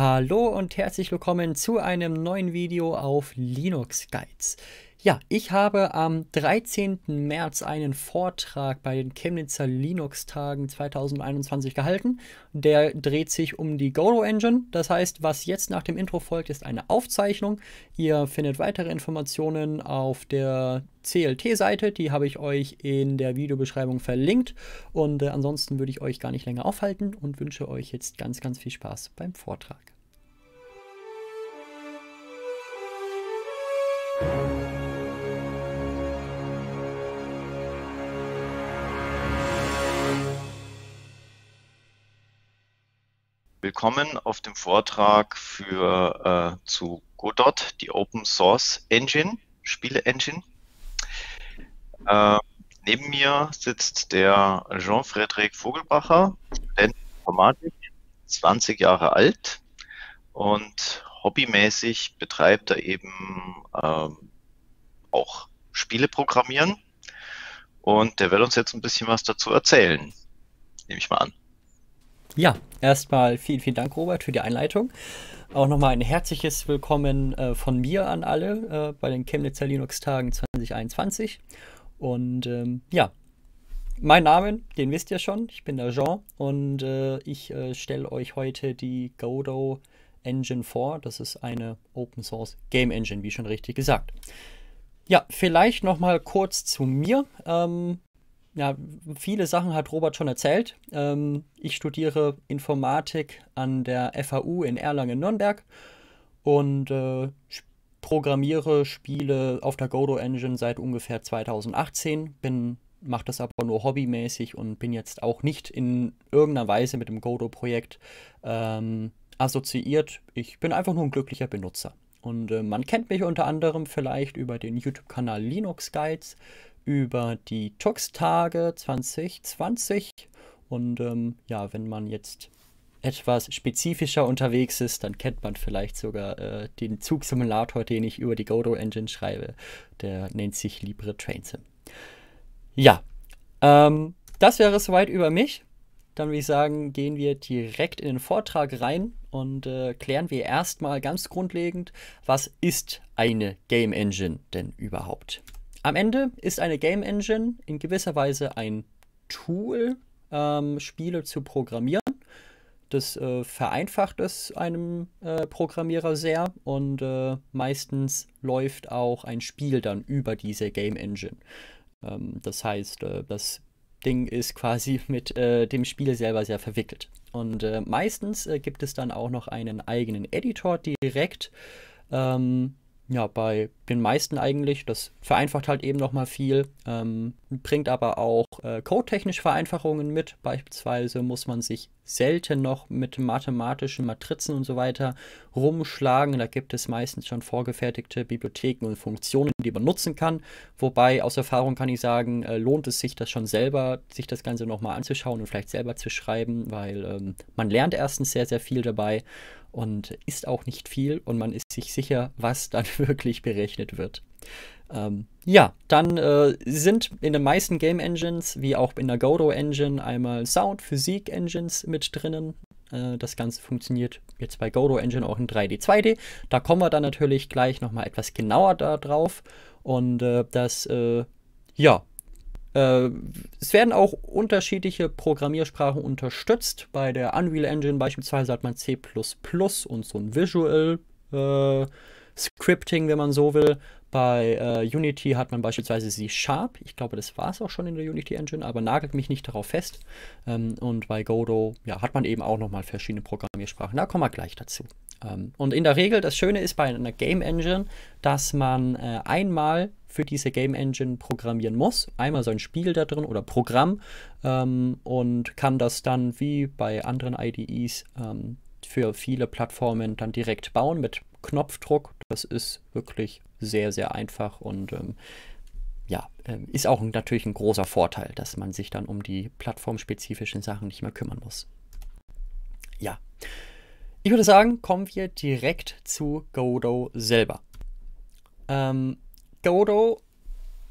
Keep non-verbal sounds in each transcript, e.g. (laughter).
Hallo und herzlich willkommen zu einem neuen Video auf Linux Guides. Ja, ich habe am 13. März einen Vortrag bei den Chemnitzer Linux-Tagen 2021 gehalten. Der dreht sich um die Goro Engine. Das heißt, was jetzt nach dem Intro folgt, ist eine Aufzeichnung. Ihr findet weitere Informationen auf der CLT-Seite. Die habe ich euch in der Videobeschreibung verlinkt. Und äh, ansonsten würde ich euch gar nicht länger aufhalten und wünsche euch jetzt ganz, ganz viel Spaß beim Vortrag. willkommen auf dem Vortrag für, äh, zu Godot, die Open Source Engine, Spiele Engine. Äh, neben mir sitzt der Jean-Frédéric Vogelbacher, Student Informatik, 20 Jahre alt und hobbymäßig betreibt er eben äh, auch Spiele programmieren. Und der wird uns jetzt ein bisschen was dazu erzählen. Nehme ich mal an. Ja, erstmal vielen, vielen Dank, Robert, für die Einleitung. Auch nochmal ein herzliches Willkommen äh, von mir an alle äh, bei den Chemnitzer Linux-Tagen 2021. Und ähm, ja, mein Name, den wisst ihr schon, ich bin der Jean und äh, ich äh, stelle euch heute die Godot Engine vor. Das ist eine Open Source Game Engine, wie schon richtig gesagt. Ja, vielleicht nochmal kurz zu mir. Ähm, ja, viele Sachen hat Robert schon erzählt. Ähm, ich studiere Informatik an der FAU in Erlangen-Nürnberg und äh, programmiere Spiele auf der Godo Engine seit ungefähr 2018. Bin mache das aber nur hobbymäßig und bin jetzt auch nicht in irgendeiner Weise mit dem godo projekt ähm, assoziiert. Ich bin einfach nur ein glücklicher Benutzer. Und äh, man kennt mich unter anderem vielleicht über den YouTube-Kanal Linux Guides über die Tux-Tage 2020. Und ähm, ja, wenn man jetzt etwas spezifischer unterwegs ist, dann kennt man vielleicht sogar äh, den Zugsimulator, den ich über die Godot Engine schreibe. Der nennt sich Libre Trainsim. Ja, ähm, das wäre es soweit über mich. Dann würde ich sagen, gehen wir direkt in den Vortrag rein und äh, klären wir erstmal ganz grundlegend, was ist eine Game Engine denn überhaupt? am Ende ist eine Game Engine in gewisser Weise ein Tool, ähm, Spiele zu programmieren. Das äh, vereinfacht es einem äh, Programmierer sehr und äh, meistens läuft auch ein Spiel dann über diese Game Engine. Ähm, das heißt, äh, das Ding ist quasi (laughs) mit äh, dem Spiel selber sehr verwickelt. Und äh, meistens gibt es dann auch noch einen eigenen Editor direkt, ähm, ja, bei den meisten eigentlich. Das vereinfacht halt eben nochmal viel, ähm, bringt aber auch äh, codetechnisch Vereinfachungen mit. Beispielsweise muss man sich selten noch mit mathematischen Matrizen und so weiter rumschlagen. Da gibt es meistens schon vorgefertigte Bibliotheken und Funktionen, die man nutzen kann. Wobei aus Erfahrung kann ich sagen, äh, lohnt es sich das schon selber, sich das Ganze nochmal anzuschauen und vielleicht selber zu schreiben, weil ähm, man lernt erstens sehr, sehr viel dabei und ist auch nicht viel und man ist sich sicher, was dann (laughs) wirklich berechnet wird. Ähm, ja, dann äh, sind in den meisten Game Engines, wie auch in der Godo Engine, einmal Sound, Physik Engines mit drinnen. Äh, das Ganze funktioniert jetzt bei Godo Engine auch in 3D, 2D. Da kommen wir dann natürlich gleich nochmal etwas genauer da drauf. Und äh, das, äh, ja, äh, es werden auch unterschiedliche Programmiersprachen unterstützt. Bei der Unreal Engine beispielsweise hat man C und so ein Visual äh, Scripting, wenn man so will. Bei äh, Unity hat man beispielsweise C Sharp. Ich glaube, das war es auch schon in der Unity Engine, aber nagelt mich nicht darauf fest. Ähm, und bei Godot ja, hat man eben auch nochmal verschiedene Programmiersprachen. Da kommen wir gleich dazu. Ähm, und in der Regel, das Schöne ist bei einer Game Engine, dass man äh, einmal für diese Game Engine programmieren muss. Einmal so ein Spiel da drin oder Programm ähm, und kann das dann wie bei anderen IDEs ähm, für viele Plattformen dann direkt bauen mit Knopfdruck. Das ist wirklich sehr, sehr einfach und ähm, ja, ähm, ist auch natürlich ein großer Vorteil, dass man sich dann um die plattformspezifischen Sachen nicht mehr kümmern muss. Ja. Ich würde sagen, kommen wir direkt zu Godot selber. Ähm, Dodo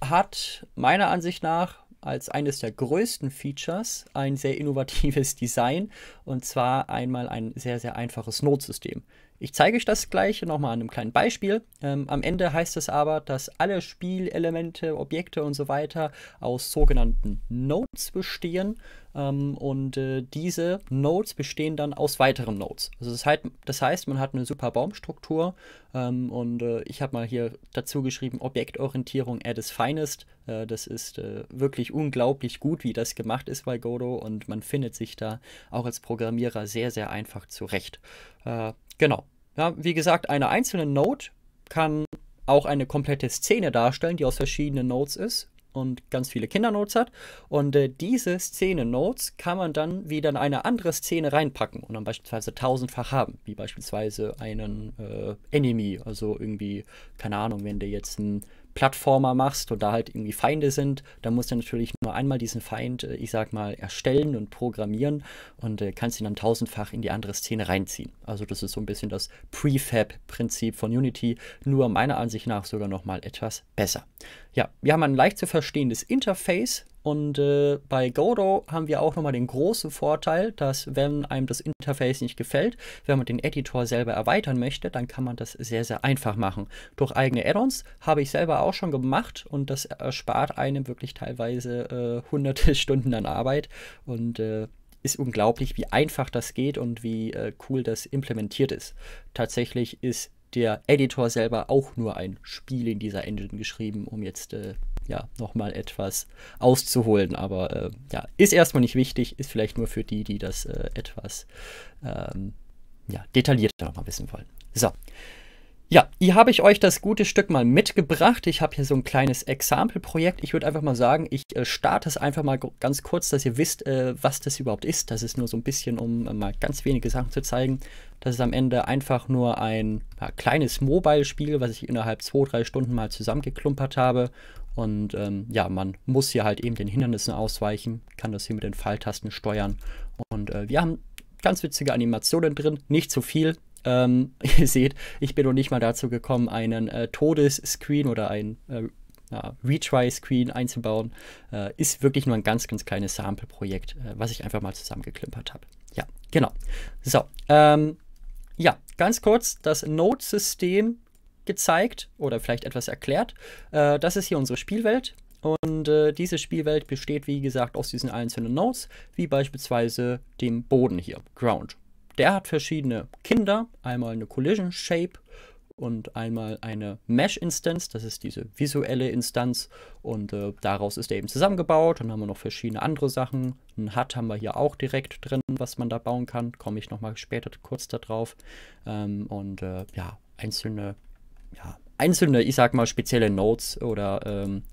hat meiner Ansicht nach als eines der größten Features ein sehr innovatives (laughs) Design und zwar einmal ein sehr, sehr einfaches Notsystem. Ich zeige euch das gleich nochmal an einem kleinen Beispiel. Ähm, am Ende heißt es aber, dass alle Spielelemente, Objekte und so weiter aus sogenannten Notes bestehen ähm, und äh, diese Nodes bestehen dann aus weiteren Nodes. Also das, heißt, das heißt man hat eine super Baumstruktur. Ähm, und äh, ich habe mal hier dazu geschrieben, Objektorientierung at its finest. Äh, das ist äh, wirklich unglaublich gut, wie das gemacht ist bei Godot. Und man findet sich da auch als Programmierer sehr, sehr einfach zurecht. Äh, genau. Ja, wie gesagt, eine einzelne Node kann auch eine komplette Szene darstellen, die aus verschiedenen Nodes ist und ganz viele Kindernotes hat. Und äh, diese Szene-Notes kann man dann wieder in eine andere Szene reinpacken und dann beispielsweise tausendfach haben, wie beispielsweise einen äh, Enemy, also irgendwie, keine Ahnung, wenn du jetzt einen Plattformer machst und da halt irgendwie Feinde sind, dann musst du natürlich nur einmal diesen Feind, äh, ich sag mal, erstellen und programmieren und äh, kannst ihn dann tausendfach in die andere Szene reinziehen. Also das ist so ein bisschen das Prefab-Prinzip von Unity, nur meiner Ansicht nach sogar nochmal etwas besser. Ja, wir haben ein leicht zu verstehendes Interface und äh, bei Godot haben wir auch nochmal den großen Vorteil, dass wenn einem das Interface nicht gefällt, wenn man den Editor selber erweitern möchte, dann kann man das sehr, sehr einfach machen. Durch eigene Add-ons habe ich selber auch schon gemacht und das erspart einem wirklich teilweise äh, hunderte (laughs) Stunden an Arbeit und äh, ist unglaublich, wie einfach das geht und wie äh, cool das implementiert ist. Tatsächlich ist der Editor selber auch nur ein Spiel in dieser Engine geschrieben, um jetzt äh, ja, nochmal etwas auszuholen. Aber äh, ja, ist erstmal nicht wichtig, ist vielleicht nur für die, die das äh, etwas ähm, ja, detaillierter nochmal wissen wollen. So, ja, hier habe ich euch das gute Stück mal mitgebracht. Ich habe hier so ein kleines Exempelprojekt. Ich würde einfach mal sagen, ich äh, starte es einfach mal ganz kurz, dass ihr wisst, äh, was das überhaupt ist. Das ist nur so ein bisschen, um äh, mal ganz wenige Sachen zu zeigen. Das ist am Ende einfach nur ein kleines Mobile-Spiel, was ich innerhalb zwei, drei Stunden mal zusammengeklumpert habe. Und ähm, ja, man muss hier halt eben den Hindernissen ausweichen, kann das hier mit den Falltasten steuern. Und wir haben ganz witzige Animationen drin, nicht zu viel, ähm, (laughs) ihr seht, ich bin noch nicht mal dazu gekommen, einen äh, Todesscreen oder ein äh, ja, Retry-Screen einzubauen. Äh, ist wirklich nur ein ganz, ganz kleines Sample-Projekt, äh, was ich einfach mal zusammengeklimpert habe. Ja, genau. So, ähm, ja, ganz kurz das Node-System gezeigt oder vielleicht etwas erklärt. Äh, das ist hier unsere Spielwelt. Und äh, diese Spielwelt besteht, wie gesagt, aus diesen einzelnen Nodes, wie beispielsweise dem Boden hier, Ground. Der hat verschiedene Kinder, einmal eine Collision Shape und einmal eine Mesh-Instanz, das ist diese visuelle Instanz und äh, daraus ist er eben zusammengebaut. Dann haben wir noch verschiedene andere Sachen. Ein HUD haben wir hier auch direkt drin, was man da bauen kann, komme ich nochmal später kurz darauf. Ähm, und äh, ja, einzelne, ja, einzelne, ich sag mal, spezielle Nodes oder ähm,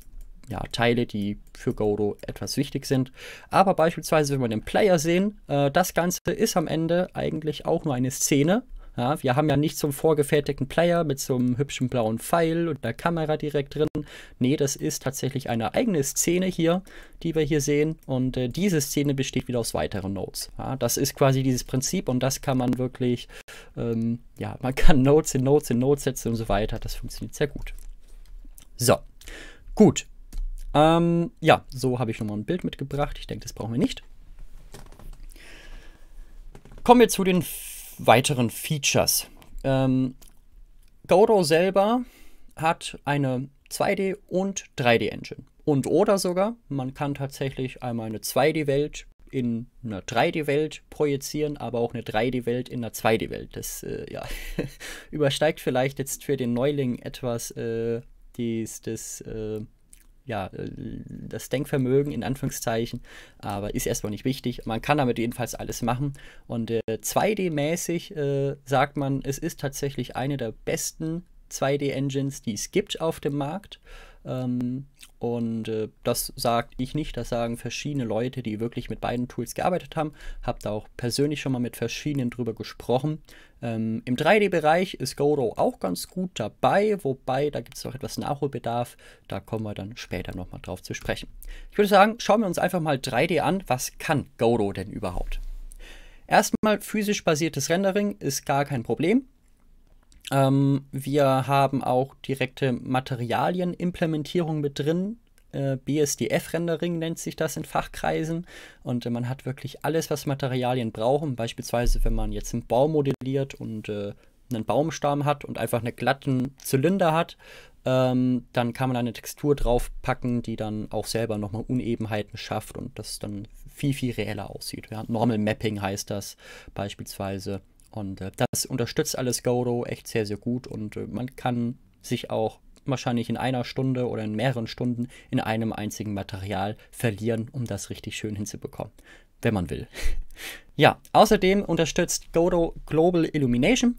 ja, Teile, die für Godo etwas wichtig sind. Aber beispielsweise, wenn wir den Player sehen, äh, das Ganze ist am Ende eigentlich auch nur eine Szene. Ja, wir haben ja nicht so einen vorgefertigten Player mit so einem hübschen blauen Pfeil und der Kamera direkt drin. Nee, das ist tatsächlich eine eigene Szene hier, die wir hier sehen. Und äh, diese Szene besteht wieder aus weiteren Nodes. Ja, das ist quasi dieses Prinzip und das kann man wirklich, ähm, ja, man kann Nodes in Nodes in Nodes setzen und so weiter. Das funktioniert sehr gut. So, gut. Ähm, ja, so habe ich nochmal ein Bild mitgebracht. Ich denke, das brauchen wir nicht. Kommen wir zu den weiteren Features. Ähm, Godot selber hat eine 2D- und 3D-Engine. Und oder sogar, man kann tatsächlich einmal eine 2D-Welt in einer 3D-Welt projizieren, aber auch eine 3D-Welt in einer 2D-Welt. Das äh, ja, (laughs) übersteigt vielleicht jetzt für den Neuling etwas äh, dies, das äh, ja, äh, das Denkvermögen in Anführungszeichen, aber ist erstmal nicht wichtig. Man kann damit jedenfalls alles machen. Und äh, 2D-mäßig äh, sagt man, es ist tatsächlich eine der besten 2D-Engines, die es gibt auf dem Markt. Ähm, und äh, das sagt ich nicht, das sagen verschiedene Leute, die wirklich mit beiden Tools gearbeitet haben. Hab da auch persönlich schon mal mit verschiedenen drüber gesprochen. Ähm, Im 3D-Bereich ist Godo auch ganz gut dabei, wobei da gibt es noch etwas Nachholbedarf. Da kommen wir dann später nochmal drauf zu sprechen. Ich würde sagen, schauen wir uns einfach mal 3D an. Was kann Godo denn überhaupt? Erstmal physisch basiertes Rendering ist gar kein Problem. Ähm, wir haben auch direkte Materialien-Implementierung mit drin. Äh, BSDF-Rendering nennt sich das in Fachkreisen. Und äh, man hat wirklich alles, was Materialien brauchen. Beispielsweise, wenn man jetzt einen Baum modelliert und äh, einen Baumstamm hat und einfach einen glatten Zylinder hat, ähm, dann kann man eine Textur draufpacken, die dann auch selber nochmal Unebenheiten schafft und das dann viel, viel reeller aussieht. Ja? Normal Mapping heißt das beispielsweise. Und äh, das unterstützt alles Godo echt sehr, sehr gut und äh, man kann sich auch wahrscheinlich in einer Stunde oder in mehreren Stunden in einem einzigen Material verlieren, um das richtig schön hinzubekommen. Wenn man will. (laughs) ja, außerdem unterstützt Godot Global Illumination.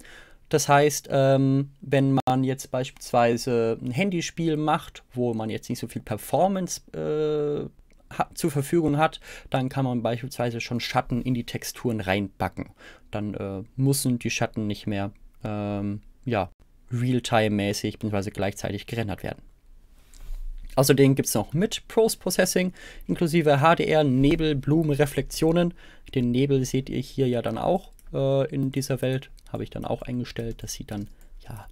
Das heißt, ähm, wenn man jetzt beispielsweise ein Handyspiel macht, wo man jetzt nicht so viel Performance äh, zur Verfügung hat, dann kann man beispielsweise schon Schatten in die Texturen reinbacken. Dann äh, müssen die Schatten nicht mehr ähm, ja, Realtime-mäßig bzw. gleichzeitig gerendert werden. Außerdem gibt es noch mit Post-Processing inklusive HDR, Nebel, Blumen, Reflektionen. Den Nebel seht ihr hier ja dann auch äh, in dieser Welt. Habe ich dann auch eingestellt, Das sieht dann ja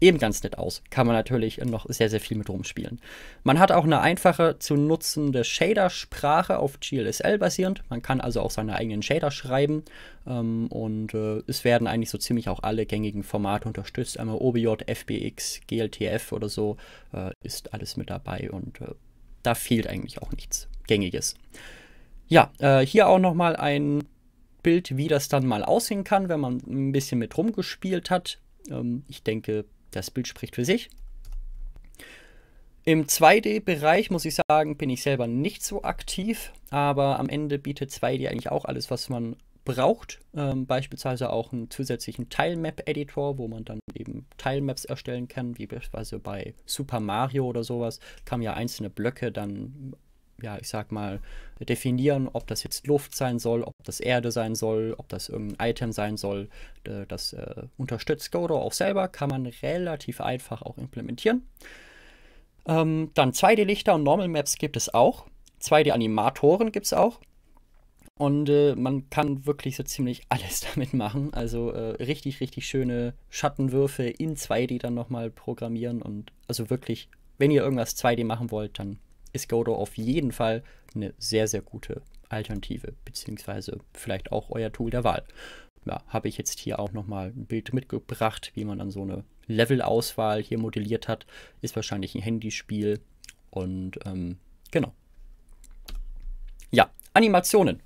eben ganz nett aus. Kann man natürlich noch sehr, sehr viel mit rumspielen. Man hat auch eine einfache zu nutzende Shader-Sprache auf GLSL basierend. Man kann also auch seine eigenen Shader schreiben. Ähm, und äh, es werden eigentlich so ziemlich auch alle gängigen Formate unterstützt. Einmal OBJ, FBX, GLTF oder so äh, ist alles mit dabei. Und äh, da fehlt eigentlich auch nichts Gängiges. Ja, äh, hier auch nochmal ein Bild, wie das dann mal aussehen kann, wenn man ein bisschen mit rumgespielt hat. Ähm, ich denke, das Bild spricht für sich. Im 2D-Bereich muss ich sagen, bin ich selber nicht so aktiv, aber am Ende bietet 2D eigentlich auch alles, was man braucht. Ähm, beispielsweise auch einen zusätzlichen Tilemap-Editor, wo man dann eben Tilemaps erstellen kann, wie beispielsweise bei Super Mario oder sowas, kann man ja einzelne Blöcke dann ja, ich sag mal, definieren, ob das jetzt Luft sein soll, ob das Erde sein soll, ob das irgendein Item sein soll. Äh, das äh, unterstützt Godot auch selber, kann man relativ einfach auch implementieren. Ähm, dann 2D-Lichter und Normal Maps gibt es auch. 2D-Animatoren gibt es auch. Und äh, man kann wirklich so ziemlich (laughs) alles damit machen. Also äh, richtig, richtig schöne Schattenwürfe in 2D dann nochmal programmieren. Und also wirklich, wenn ihr irgendwas 2D machen wollt, dann ist Godot auf jeden Fall eine sehr, sehr gute Alternative, beziehungsweise vielleicht auch euer Tool der Wahl. Ja, habe ich jetzt hier auch nochmal ein Bild mitgebracht, wie man dann so eine Level-Auswahl hier modelliert hat. Ist wahrscheinlich ein Handyspiel und ähm, genau. Ja, Animationen.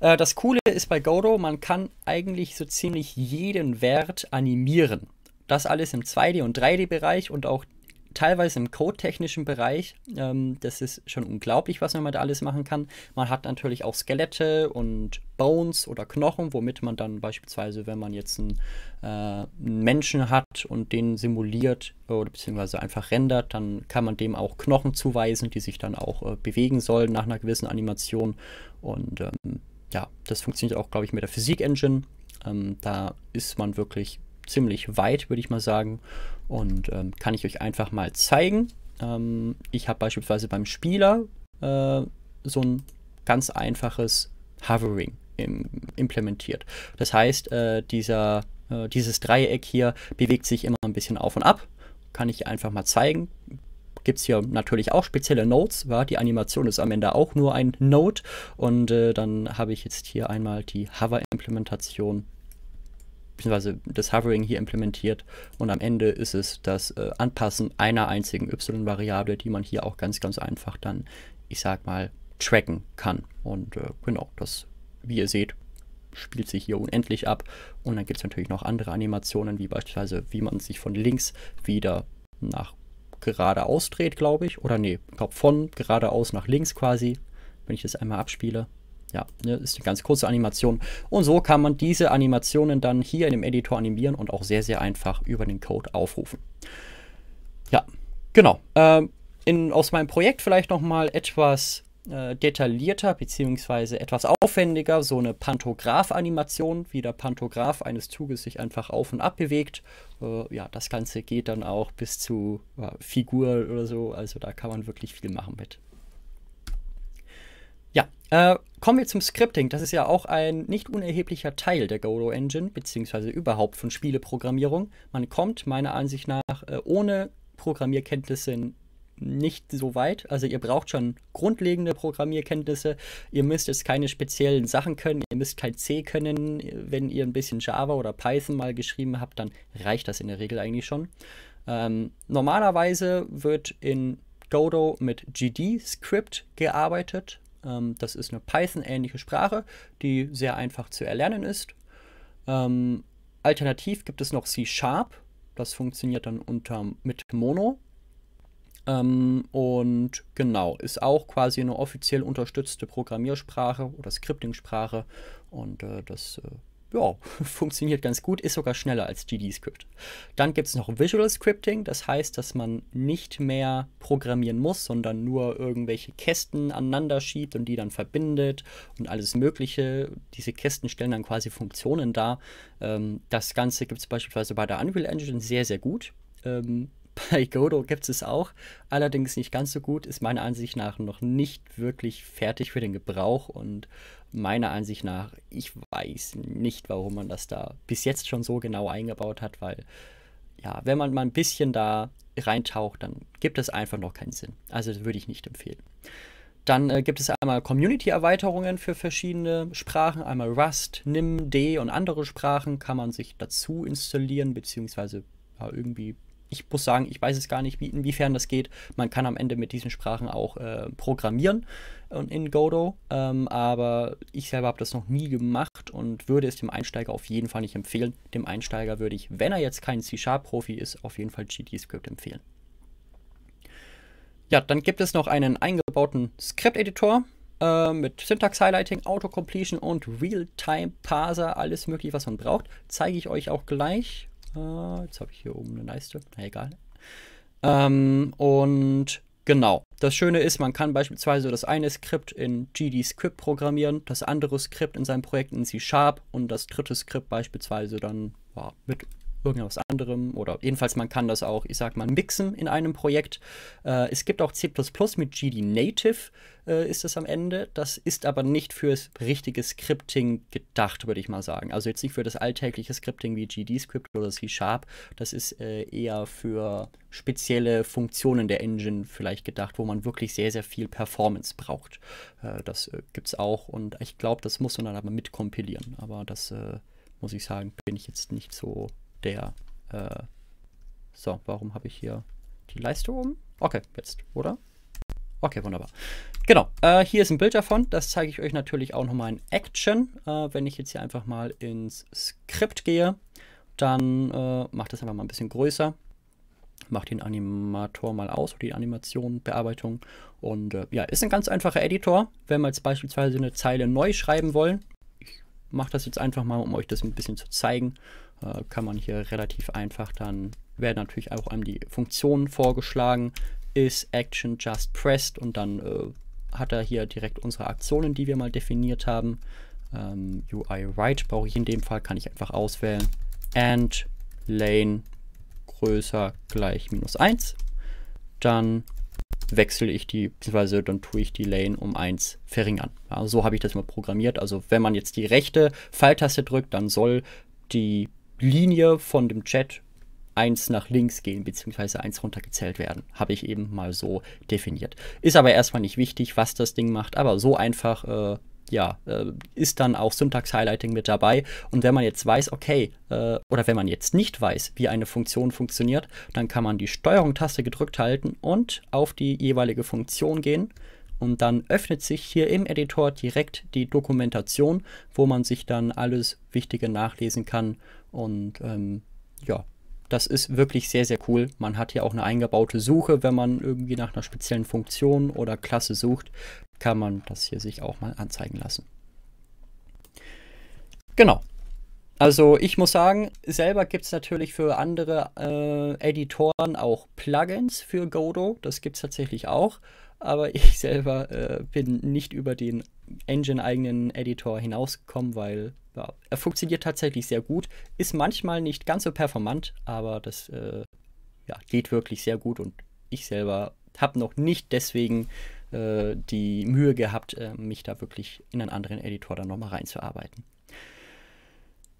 Äh, das Coole ist bei Godot, man kann eigentlich so ziemlich jeden Wert animieren. Das alles im 2D- und 3D-Bereich und auch teilweise im code-technischen Bereich. Ähm, das ist schon unglaublich, was man da alles machen kann. Man hat natürlich auch Skelette und Bones oder Knochen, womit man dann beispielsweise, wenn man jetzt einen, äh, Menschen hat und den simuliert oder beziehungsweise einfach rendert, dann kann man dem auch Knochen zuweisen, die sich dann auch äh, bewegen sollen nach einer gewissen Animation. Und ähm, ja, das funktioniert auch, glaube ich, mit der Physik-Engine. Ähm, da ist man wirklich ziemlich weit, würde ich mal sagen. Und ähm, kann ich euch einfach mal zeigen. Ähm, ich habe beispielsweise beim Spieler äh, so ein ganz einfaches Hovering im, implementiert. Das heißt, äh, dieser, äh, dieses Dreieck hier bewegt sich immer ein bisschen auf und ab. Kann ich einfach mal zeigen gibt es hier natürlich auch spezielle Nodes. War die Animation ist am Ende auch nur ein Node. Und äh, dann habe ich jetzt hier einmal die Hover-Implementation beziehungsweise das Hovering hier implementiert. Und am Ende ist es das äh, Anpassen einer einzigen y-Variable, die man hier auch ganz, ganz einfach dann, ich sag mal, tracken kann. Und äh, genau, das, wie ihr seht, spielt sich hier unendlich ab. Und dann gibt es natürlich noch andere Animationen, wie beispielsweise, wie man sich von links wieder nach geradeaus dreht, glaube ich. Oder nee, ich glaube von geradeaus nach links quasi, wenn ich das einmal abspiele. Ja, ne, ist eine ganz kurze Animation. Und so kann man diese Animationen dann hier in dem Editor animieren und auch sehr, sehr einfach über den Code aufrufen. Ja, genau. Ähm, in, aus meinem Projekt vielleicht nochmal etwas äh, detaillierter bzw. etwas aufwendiger, so eine Pantograph-Animation, wie der Pantograph eines Zuges sich einfach auf und ab bewegt. Äh, ja, das Ganze geht dann auch bis zu äh, Figur oder so, also da kann man wirklich viel machen mit. Ja, äh, kommen wir zum Scripting. Das ist ja auch ein nicht unerheblicher Teil der Godo Engine, beziehungsweise überhaupt von Spieleprogrammierung. Man kommt meiner Ansicht nach äh, ohne Programmierkenntnisse nicht so weit. Also ihr braucht schon grundlegende Programmierkenntnisse. Ihr müsst jetzt keine speziellen Sachen können. Ihr müsst kein C können. Wenn ihr ein bisschen Java oder Python mal geschrieben habt, dann reicht das in der Regel eigentlich schon. Ähm, normalerweise wird in Dodo mit GD-Script gearbeitet. Ähm, das ist eine Python-ähnliche Sprache, die sehr einfach zu erlernen ist. Ähm, alternativ gibt es noch C-Sharp. Das funktioniert dann unter, mit Mono. Ähm, und genau, ist auch quasi eine offiziell unterstützte Programmiersprache oder Scripting-Sprache. Und äh, das äh, ja, (laughs) funktioniert ganz gut, ist sogar schneller als GD-Script. Dann gibt es noch Visual Scripting, das heißt, dass man nicht mehr programmieren muss, sondern nur irgendwelche Kästen aneinander schiebt und die dann verbindet und alles Mögliche. Diese Kästen stellen dann quasi Funktionen dar. Ähm, das Ganze gibt es beispielsweise bei der Unreal Engine sehr, sehr gut ähm, bei Godot gibt es auch, allerdings nicht ganz so gut, ist meiner Ansicht nach noch nicht wirklich fertig für den Gebrauch und meiner Ansicht nach, ich weiß nicht, warum man das da bis jetzt schon so genau eingebaut hat, weil ja, wenn man mal ein bisschen da reintaucht, dann gibt es einfach noch keinen Sinn. Also das würde ich nicht empfehlen. Dann äh, gibt es einmal Community-Erweiterungen für verschiedene Sprachen, einmal Rust, Nim, D und andere Sprachen kann man sich dazu installieren, beziehungsweise ja, irgendwie ich muss sagen, ich weiß es gar nicht, wie, inwiefern das geht. Man kann am Ende mit diesen Sprachen auch äh, programmieren äh, in Godot, ähm, aber ich selber habe das noch nie gemacht und würde es dem Einsteiger auf jeden Fall nicht empfehlen. Dem Einsteiger würde ich, wenn er jetzt kein C-Sharp-Profi ist, auf jeden Fall GT-Script empfehlen. Ja, dann gibt es noch einen eingebauten Script-Editor äh, mit Syntax-Highlighting, Autocompletion und Real-Time-Parser, alles mögliche, was man braucht. Zeige ich euch auch gleich äh, jetzt habe ich hier oben eine Leiste. Na egal. Ähm, und genau. Das Schöne ist, man kann beispielsweise das eine Skript in GD-Script programmieren, das andere Skript in seinem Projekt in C-Sharp und das dritte Skript beispielsweise dann ja, mit irgendwas anderem oder jedenfalls man kann das auch, ich sag mal, mixen in einem Projekt. Äh, es gibt auch C++ mit GD Native äh, ist es am Ende. Das ist aber nicht fürs richtige Scripting gedacht, würde ich mal sagen. Also jetzt nicht für das alltägliche Scripting wie GD-Script oder C-Sharp. Das ist äh, eher für spezielle Funktionen der Engine vielleicht gedacht, wo man wirklich sehr, sehr viel Performance braucht. Äh, das äh, gibt es auch und ich glaube, das muss man dann aber mitkompilieren. Aber das äh, muss ich sagen, bin ich jetzt nicht so der. Äh, so, warum habe ich hier die Leiste oben? Okay, jetzt, oder? Okay, wunderbar. Genau, äh, hier ist ein Bild davon. Das zeige ich euch natürlich auch nochmal in Action. Äh, wenn ich jetzt hier einfach mal ins Skript gehe, dann äh, macht das einfach mal ein bisschen größer. Macht den Animator mal aus, oder die Animation, Bearbeitung. Und äh, ja, ist ein ganz einfacher Editor. Wenn wir jetzt beispielsweise eine Zeile neu schreiben wollen, ich mache das jetzt einfach mal, um euch das ein bisschen zu zeigen. Äh, kann man hier relativ einfach dann, werden natürlich auch einem die Funktionen vorgeschlagen, ist Action Just Pressed und dann äh, hat er hier direkt unsere Aktionen, die wir mal definiert haben. Ähm, UI Write brauche ich in dem Fall, kann ich einfach auswählen. And Lane größer gleich minus 1. Dann wechsle ich die, beziehungsweise dann tue ich die Lane um 1 verringern. Ja, so habe ich das mal programmiert. Also wenn man jetzt die rechte Pfeiltaste drückt, dann soll die Linie von dem Chat eins nach links gehen, beziehungsweise eins runtergezählt werden. Habe ich eben mal so definiert. Ist aber erstmal nicht wichtig, was das Ding macht, aber so einfach, äh, ja, äh, ist dann auch Syntax-Highlighting mit dabei. Und wenn man jetzt weiß, okay, äh, oder wenn man jetzt nicht weiß, wie eine Funktion funktioniert, dann kann man die Steuerung-Taste gedrückt halten und auf die jeweilige Funktion gehen. Und dann öffnet sich hier im Editor direkt die Dokumentation, wo man sich dann alles Wichtige nachlesen kann und ähm, ja, das ist wirklich sehr, sehr cool. Man hat hier auch eine eingebaute Suche, wenn man irgendwie nach einer speziellen Funktion oder Klasse sucht, kann man das hier sich auch mal anzeigen lassen. Genau. Also ich muss sagen, selber gibt es natürlich für andere äh, Editoren auch Plugins für Godot. Das gibt es tatsächlich auch. Aber (laughs) ich selber äh, bin nicht über den Engine-eigenen Editor hinausgekommen, weil ja, er funktioniert tatsächlich sehr gut, ist manchmal nicht ganz so performant, aber das äh, ja, geht wirklich sehr gut und ich selber habe noch nicht deswegen äh, die Mühe gehabt, äh, mich da wirklich in einen anderen Editor dann nochmal reinzuarbeiten.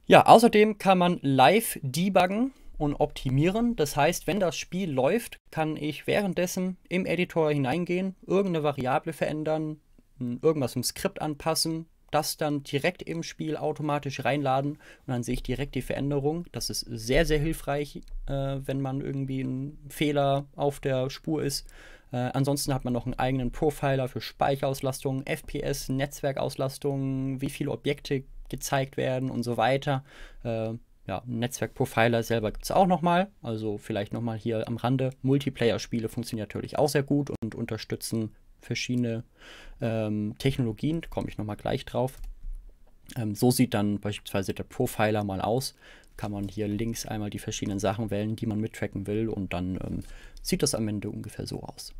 Ja, außerdem kann man live debuggen und optimieren. Das heißt, wenn das Spiel läuft, kann ich währenddessen im Editor hineingehen, irgendeine Variable verändern, hm, irgendwas im Skript anpassen, das dann direkt im Spiel automatisch reinladen und dann sehe ich direkt die Veränderung. Das ist sehr, sehr hilfreich, äh, wenn man irgendwie ein Fehler auf der Spur ist. Äh, ansonsten hat man noch einen eigenen Profiler für Speicherauslastung, FPS, Netzwerkauslastung, wie viele Objekte gezeigt werden und so weiter. Äh, ja, Netzwerkprofiler selber gibt es auch nochmal. Also vielleicht nochmal hier am Rande. Multiplayer-Spiele funktionieren natürlich auch sehr gut und unterstützen verschiedene ähm, Technologien, komme ich nochmal gleich drauf. Ähm, so sieht dann beispielsweise der Profiler mal aus. Kann man hier links einmal die verschiedenen Sachen wählen, die man mittracken will und dann ähm, sieht das am Ende ungefähr so aus.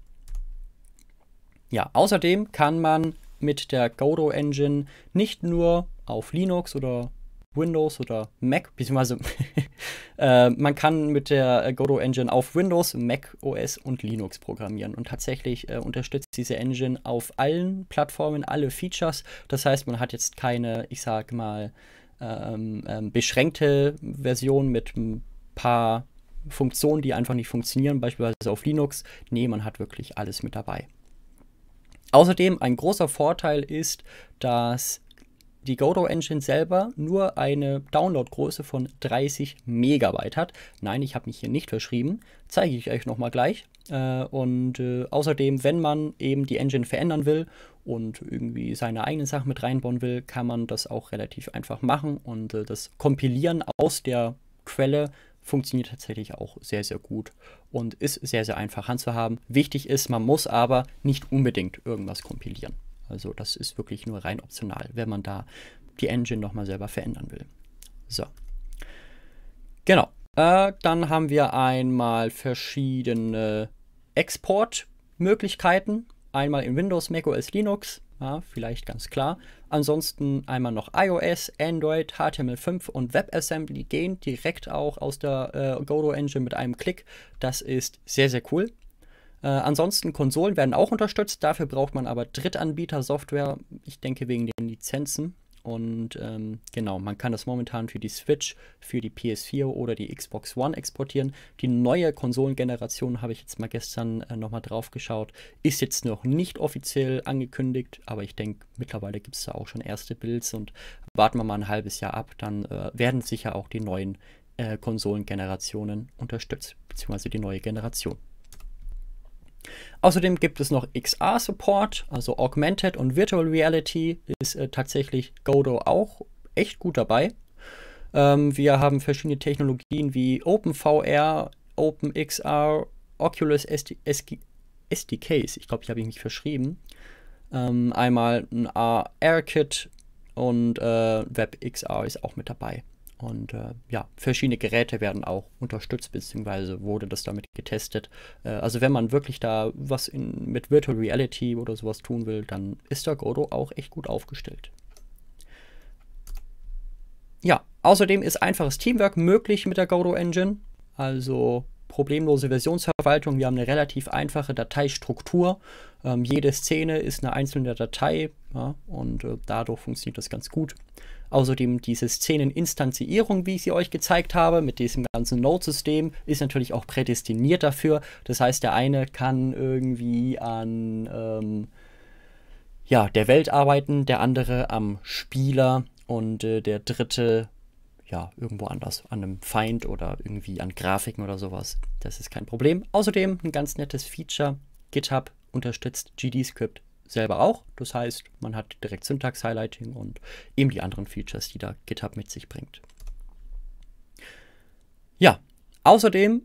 Ja, außerdem kann man mit der Godo Engine nicht nur auf Linux oder Windows oder Mac, beziehungsweise (laughs) äh, man kann mit der äh, Godot Engine auf Windows, Mac OS und Linux programmieren. Und tatsächlich äh, unterstützt diese Engine auf allen Plattformen alle Features. Das heißt, man hat jetzt keine, ich sag mal, ähm, ähm, beschränkte Version mit ein paar Funktionen, die einfach nicht funktionieren, beispielsweise auf Linux. Nee, man hat wirklich alles mit dabei. Außerdem ein großer Vorteil ist, dass die Godot Engine selber nur eine Downloadgröße von 30 Megabyte hat. Nein, ich habe mich hier nicht verschrieben, zeige ich euch nochmal gleich. Äh, und äh, außerdem, wenn man eben die Engine verändern will und irgendwie seine eigenen Sachen mit reinbauen will, kann man das auch relativ einfach machen und äh, das Kompilieren aus der Quelle funktioniert tatsächlich auch sehr, sehr gut und ist sehr, sehr einfach anzuhaben. Wichtig ist, man muss aber nicht unbedingt irgendwas kompilieren. Also das ist wirklich nur rein optional, wenn man da die Engine nochmal selber verändern will. So. Genau. Äh, dann haben wir einmal verschiedene Exportmöglichkeiten. Einmal in Windows, Mac OS, Linux, ja, vielleicht ganz klar. Ansonsten einmal noch iOS, Android, HTML5 und WebAssembly gehen direkt auch aus der äh, Godo Engine mit einem Klick. Das ist sehr, sehr cool. Äh, ansonsten Konsolen werden auch unterstützt, dafür braucht man aber Drittanbieter-Software, ich denke wegen den Lizenzen. Und ähm, genau, man kann das momentan für die Switch, für die PS4 oder die Xbox One exportieren. Die neue Konsolengeneration habe ich jetzt mal gestern äh, nochmal drauf geschaut. Ist jetzt noch nicht offiziell angekündigt, aber ich denke, mittlerweile gibt es da auch schon erste Builds und warten wir mal ein halbes Jahr ab. Dann äh, werden sicher auch die neuen äh, Konsolengenerationen unterstützt, beziehungsweise die neue Generation. Außerdem gibt es noch XR-Support, also Augmented und Virtual Reality ist äh, tatsächlich Godot auch echt gut dabei. Ähm, wir haben verschiedene Technologien wie OpenVR, OpenXR, Oculus SD SD SDKs. Ich glaube, ich habe ich mich verschrieben. Ähm, einmal ein AR-Kit und äh, WebXR ist auch mit dabei. Und äh, ja, verschiedene Geräte werden auch unterstützt, beziehungsweise wurde das damit getestet. Äh, also wenn man wirklich da was in, mit Virtual Reality oder sowas tun will, dann ist der Godo auch echt gut aufgestellt. Ja, außerdem ist einfaches Teamwork möglich mit der Godo Engine. Also problemlose Versionsverwaltung. Wir haben eine relativ einfache Dateistruktur. Ähm, jede Szene ist eine einzelne Datei ja, und äh, dadurch funktioniert das ganz gut. Außerdem diese Szeneninstanzierung, wie ich sie euch gezeigt habe, mit diesem ganzen Node-System, ist natürlich auch prädestiniert dafür. Das heißt, der eine kann irgendwie an ähm, ja, der Welt arbeiten, der andere am Spieler und äh, der dritte ja, irgendwo anders, an einem Feind oder irgendwie an Grafiken oder sowas. Das ist kein Problem. Außerdem ein ganz nettes Feature. GitHub unterstützt GDScript selber auch. Das heißt, man hat direkt Syntax-Highlighting und eben die anderen Features, die da GitHub mit sich bringt. Ja, außerdem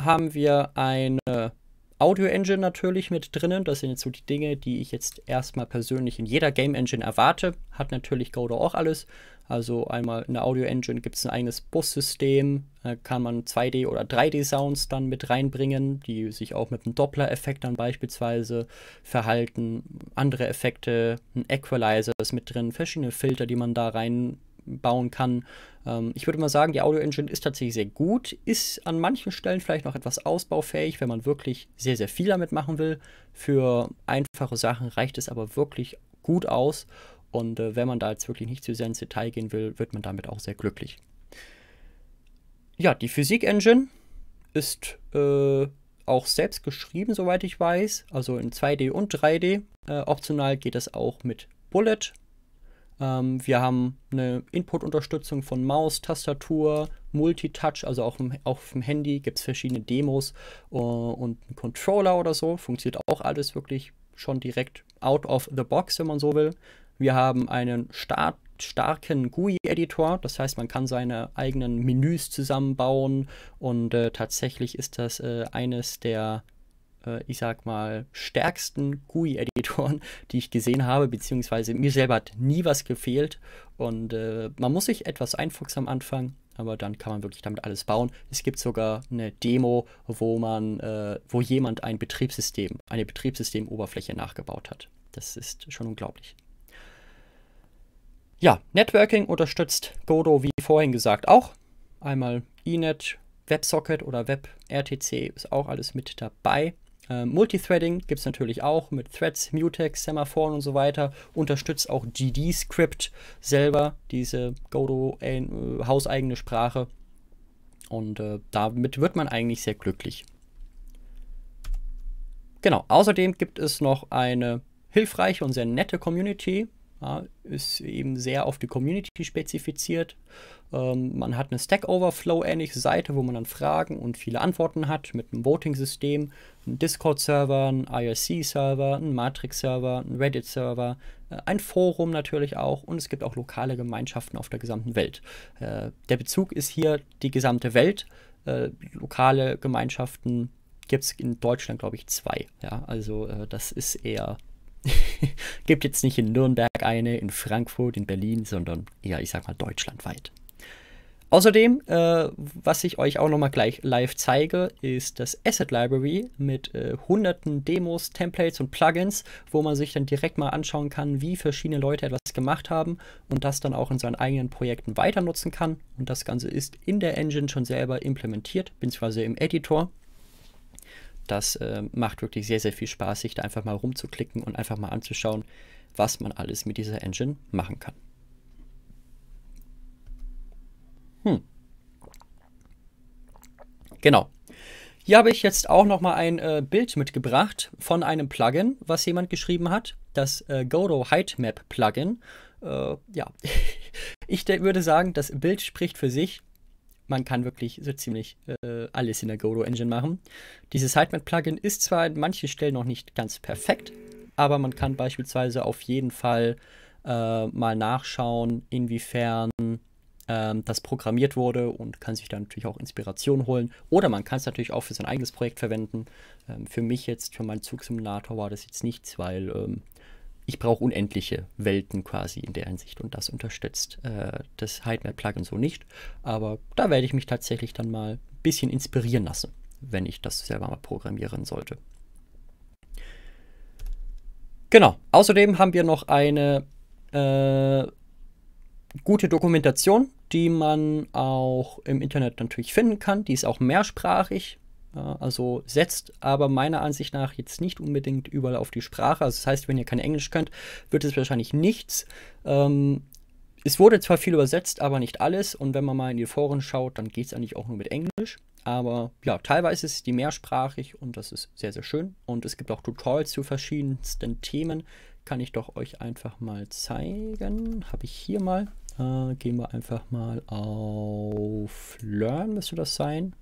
haben wir eine Audio Engine natürlich mit drinnen. Das sind jetzt so die Dinge, die ich jetzt erstmal persönlich in jeder Game Engine erwarte. Hat natürlich Godot auch alles. Also einmal in der Audio Engine gibt es ein eigenes Bus-System, da kann man 2D- oder 3D-Sounds dann mit reinbringen, die sich auch mit einem Doppler-Effekt dann beispielsweise verhalten, andere Effekte, ein Equalizer ist mit drin, verschiedene Filter, die man da reinbauen kann. Ähm, ich würde mal sagen, die Audio Engine ist tatsächlich sehr gut, ist an manchen Stellen vielleicht noch etwas ausbaufähig, wenn man wirklich sehr, sehr viel damit machen will. Für einfache Sachen reicht es aber wirklich gut aus und äh, wenn man da jetzt wirklich nicht zu sehr ins Detail gehen will, wird man damit auch sehr glücklich. Ja, die Physik-Engine ist äh, auch selbst geschrieben, soweit ich weiß. Also in 2D und 3D. Äh, optional geht das auch mit Bullet. Ähm, wir haben eine Input-Unterstützung von Maus, Tastatur, Multitouch, also auch, im, auch auf dem Handy gibt es verschiedene Demos uh, und einen Controller oder so. Funktioniert auch alles wirklich schon direkt out of the box, wenn man so will. Wir haben einen Start starken GUI-Editor. Das heißt, man kann seine eigenen Menüs zusammenbauen und äh, tatsächlich ist das äh, eines der, äh, ich sag mal, stärksten GUI-Editoren, (laughs) die ich gesehen habe, beziehungsweise mir selber hat nie was gefehlt und äh, man muss sich etwas einfuchsen am Anfang. Aber dann kann man wirklich damit alles bauen. Es gibt sogar eine Demo, wo man, äh, wo jemand ein Betriebssystem, eine Betriebssystemoberfläche nachgebaut hat. Das ist schon unglaublich. Ja, Networking unterstützt Godot wie vorhin gesagt auch. Einmal Enet, WebSocket oder WebRTC ist auch alles mit dabei. Äh, Multithreading gibt es natürlich auch mit Threads, Mutex, Semaphore und so weiter. Unterstützt auch GDScript selber, diese Godot-hauseigene äh, Sprache. Und äh, damit wird man eigentlich sehr glücklich. Genau, außerdem gibt es noch eine hilfreiche und sehr nette Community ja, ist eben sehr auf die Community spezifiziert. Ähm, man hat eine Stack Overflow-ähnliche Seite, wo man dann Fragen und viele Antworten hat mit einem Voting-System, einem Discord-Server, einem IRC-Server, einem Matrix-Server, einem Reddit-Server, äh, ein Forum natürlich auch und es gibt auch lokale Gemeinschaften auf der gesamten Welt. Äh, der Bezug ist hier die gesamte Welt. Äh, lokale Gemeinschaften gibt es in Deutschland, glaube ich, zwei. Ja, also äh, das ist eher (laughs) gibt jetzt nicht in Nürnberg eine, in Frankfurt, in Berlin, sondern eher, ich sag mal, deutschlandweit. Außerdem, äh, was ich euch auch nochmal gleich live zeige, ist das Asset Library mit äh, hunderten Demos, Templates und Plugins, wo man sich dann direkt mal anschauen kann, wie verschiedene Leute etwas gemacht haben und das dann auch in seinen eigenen Projekten weiter nutzen kann. Und das Ganze ist in der Engine schon selber implementiert, beziehungsweise im Editor. Das äh, macht wirklich sehr, sehr viel Spaß, sich da einfach mal rumzuklicken und einfach mal anzuschauen, was man alles mit dieser Engine machen kann. Hm. Genau. Hier habe ich jetzt auch noch mal ein äh, Bild mitgebracht von einem Plugin, was jemand geschrieben hat, das äh, Godo Height Map Plugin. Äh, ja, (laughs) ich würde sagen, das Bild spricht für sich man kann wirklich so ziemlich äh, alles in der Godo Engine machen. Dieses Sitemap-Plugin ist zwar an manchen Stellen noch nicht ganz perfekt, aber man kann beispielsweise auf jeden Fall äh, mal nachschauen, inwiefern ähm, das programmiert wurde und kann sich da natürlich auch Inspiration holen. Oder man kann es natürlich auch für sein eigenes Projekt verwenden. Ähm, für mich jetzt, für meinen Zugsimulator war das jetzt nichts, weil ähm, ich brauche unendliche Welten quasi in der Hinsicht und das unterstützt äh, das Hydemap-Plugin so nicht. Aber da werde ich mich tatsächlich dann mal ein bisschen inspirieren lassen, wenn ich das selber mal programmieren sollte. Genau, außerdem haben wir noch eine äh, gute Dokumentation, die man auch im Internet natürlich finden kann. Die ist auch mehrsprachig. Äh, also setzt aber meiner Ansicht nach jetzt nicht unbedingt überall auf die Sprache. Also das heißt, wenn ihr kein Englisch könnt, wird es wahrscheinlich nichts. Ähm, es wurde zwar viel übersetzt, aber nicht alles. Und wenn man mal in die Foren schaut, dann geht es eigentlich auch nur mit Englisch. Aber ja, teilweise ist die mehrsprachig und das ist sehr, sehr schön. Und es gibt auch Tutorials zu verschiedensten Themen. Kann ich doch euch einfach mal zeigen. Habe ich hier mal. Äh, gehen wir einfach mal auf Learn, müsste das sein.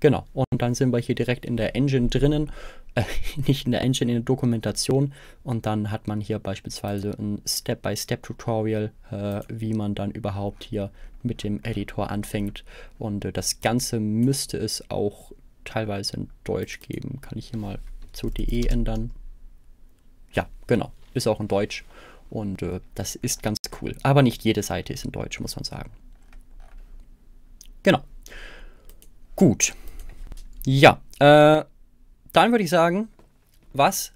Genau. Und und dann sind wir hier direkt in der Engine drinnen, äh, (laughs) nicht in der Engine, in der Dokumentation. Und dann hat man hier beispielsweise ein Step-by-Step-Tutorial, äh, wie man dann überhaupt hier mit dem Editor anfängt. Und äh, das Ganze müsste es auch teilweise in Deutsch geben. Kann ich hier mal zu DE ändern? Ja, genau. Ist auch in Deutsch. Und äh, das ist ganz cool. Aber nicht jede Seite ist in Deutsch, muss man sagen. Genau. Gut. Ja, äh, dann würde ich sagen, was,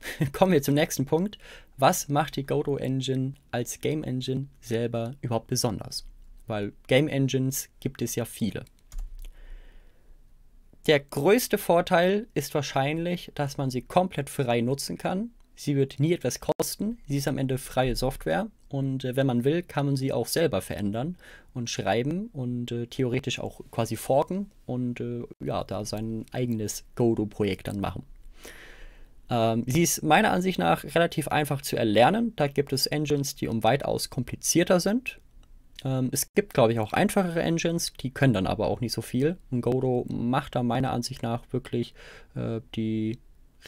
(laughs) kommen wir zum nächsten Punkt, was macht die Godot Engine als Game Engine selber überhaupt besonders? Weil Game Engines gibt es ja viele. Der größte Vorteil ist wahrscheinlich, dass man sie komplett frei nutzen kann. Sie wird nie etwas kosten. Sie ist am Ende freie Software. Und äh, wenn man will, kann man sie auch selber verändern und schreiben und äh, theoretisch auch quasi forken und äh, ja, da sein eigenes Godo-Projekt dann machen. Ähm, sie ist meiner Ansicht nach relativ einfach zu erlernen. Da gibt es Engines, die um weitaus komplizierter sind. Ähm, es gibt, glaube ich, auch einfachere Engines, die können dann aber auch nicht so viel. Und Godo macht da meiner Ansicht nach wirklich äh, die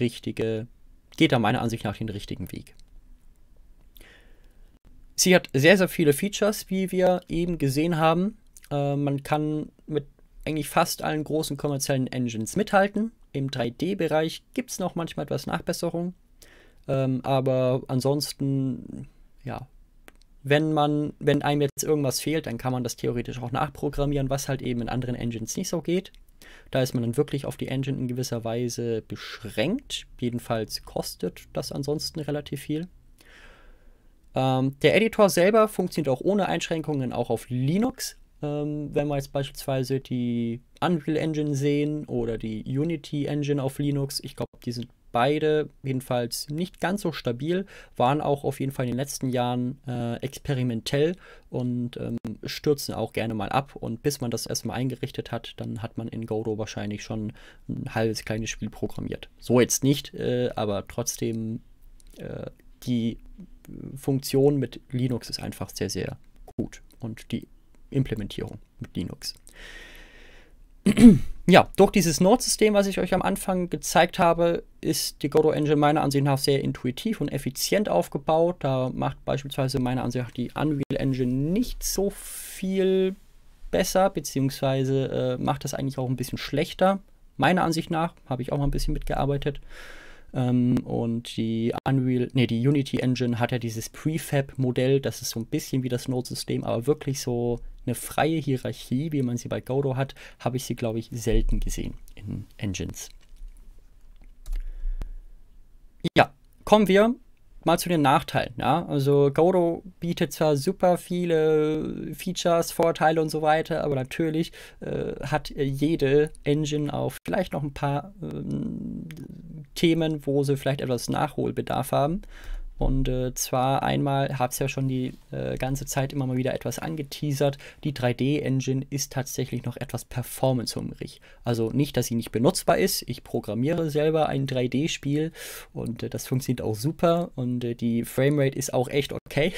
richtige, geht da meiner Ansicht nach den richtigen Weg. Sie hat sehr, sehr viele Features, wie wir eben gesehen haben. Äh, man kann mit eigentlich fast allen großen kommerziellen Engines mithalten. Im 3D-Bereich gibt es noch manchmal etwas Nachbesserung. Ähm, aber ansonsten, ja, wenn man, wenn einem jetzt irgendwas fehlt, dann kann man das theoretisch auch nachprogrammieren, was halt eben in anderen Engines nicht so geht. Da ist man dann wirklich auf die Engine in gewisser Weise beschränkt. Jedenfalls kostet das ansonsten relativ viel. Ähm, der Editor selber funktioniert auch ohne Einschränkungen auch auf Linux. Ähm, wenn wir jetzt beispielsweise die Unreal Engine sehen oder die Unity Engine auf Linux, ich glaube, die sind beide jedenfalls nicht ganz so stabil, waren auch auf jeden Fall in den letzten Jahren äh, experimentell und ähm, stürzen auch gerne mal ab. Und bis man das erstmal eingerichtet hat, dann hat man in Godot wahrscheinlich schon ein halbes kleines Spiel programmiert. So jetzt nicht, äh, aber trotzdem äh, die Funktion mit Linux ist einfach sehr, sehr gut und die Implementierung mit Linux. (clears throat) ja, durch dieses Node-System, was ich euch am Anfang gezeigt habe, ist die Godot Engine meiner Ansicht nach sehr intuitiv und effizient aufgebaut. Da macht beispielsweise meiner Ansicht nach die Unreal Engine nicht so viel besser, beziehungsweise äh, macht das eigentlich auch ein bisschen schlechter. Meiner Ansicht nach habe ich auch mal ein bisschen mitgearbeitet. Ähm, und die Unreal, nee, die Unity Engine hat ja dieses Prefab-Modell, das ist so ein bisschen wie das Node-System, aber wirklich so eine freie Hierarchie, wie man sie bei Godot hat, habe ich sie, glaube ich, selten gesehen in Engines. Ja, kommen wir mal zu den Nachteilen. Ja? Also Godot bietet zwar super viele Features, Vorteile und so weiter, aber natürlich äh, hat jede Engine auch vielleicht noch ein paar äh, Themen, wo sie vielleicht etwas Nachholbedarf haben. Und äh, zwar einmal, habe es ja schon die äh, ganze Zeit immer mal wieder etwas angeteasert, die 3D-Engine ist tatsächlich noch etwas performancehungrig. Also nicht, dass sie nicht benutzbar ist. Ich programmiere selber ein 3D-Spiel und äh, das funktioniert auch super und äh, die Framerate ist auch echt okay.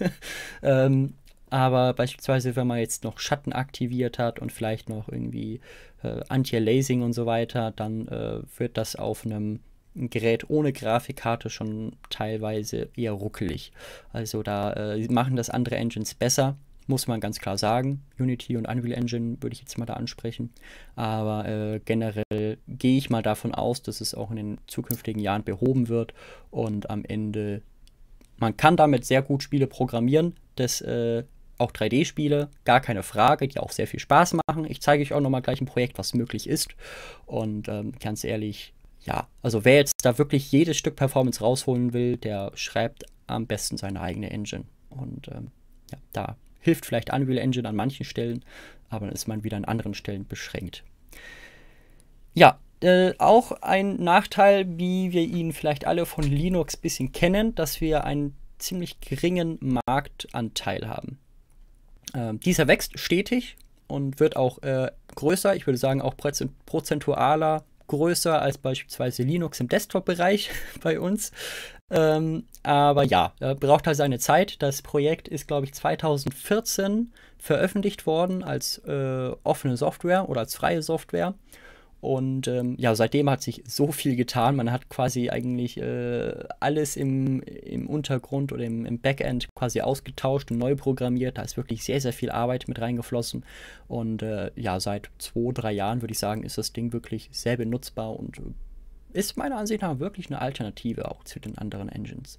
(laughs) ähm, aber beispielsweise, wenn man jetzt noch Schatten aktiviert hat und vielleicht noch irgendwie äh, anti lasing und so weiter, dann äh, wird das auf einem Gerät ohne Grafikkarte schon teilweise eher ruckelig. Also da äh, machen das andere Engines besser, muss man ganz klar sagen. Unity und Unreal Engine würde ich jetzt mal da ansprechen. Aber äh, generell gehe ich mal davon aus, dass es auch in den zukünftigen Jahren behoben wird und am Ende man kann damit sehr gut Spiele programmieren. Das äh, auch 3D-Spiele, gar keine Frage, die auch sehr viel Spaß machen. Ich zeige euch auch nochmal gleich ein Projekt, was möglich ist. Und ähm, ganz ehrlich, ja, also wer jetzt da wirklich jedes Stück Performance rausholen will, der schreibt am besten seine eigene Engine. Und ähm, ja, da hilft vielleicht Unreal Engine an manchen Stellen, aber dann ist man wieder an anderen Stellen beschränkt. Ja, äh, auch ein Nachteil, wie wir ihn vielleicht alle von Linux ein bisschen kennen, dass wir einen ziemlich geringen Marktanteil haben. Äh, dieser wächst stetig und wird auch äh, größer. Ich würde sagen, auch prozentualer größer als beispielsweise Linux im Desktop-Bereich (laughs) bei uns. Ähm, aber ja, äh, braucht halt seine Zeit. Das Projekt ist, glaube ich, 2014 veröffentlicht worden als äh, offene Software oder als freie Software. Und ähm, ja, seitdem hat sich so viel getan. Man hat quasi eigentlich äh, alles im, im Untergrund oder im, im Backend quasi ausgetauscht und neu programmiert. Da ist wirklich sehr, sehr viel Arbeit mit reingeflossen. Und äh, ja, seit zwei, drei Jahren würde ich sagen, ist das Ding wirklich sehr benutzbar und ist meiner Ansicht nach wirklich eine Alternative auch zu den anderen Engines.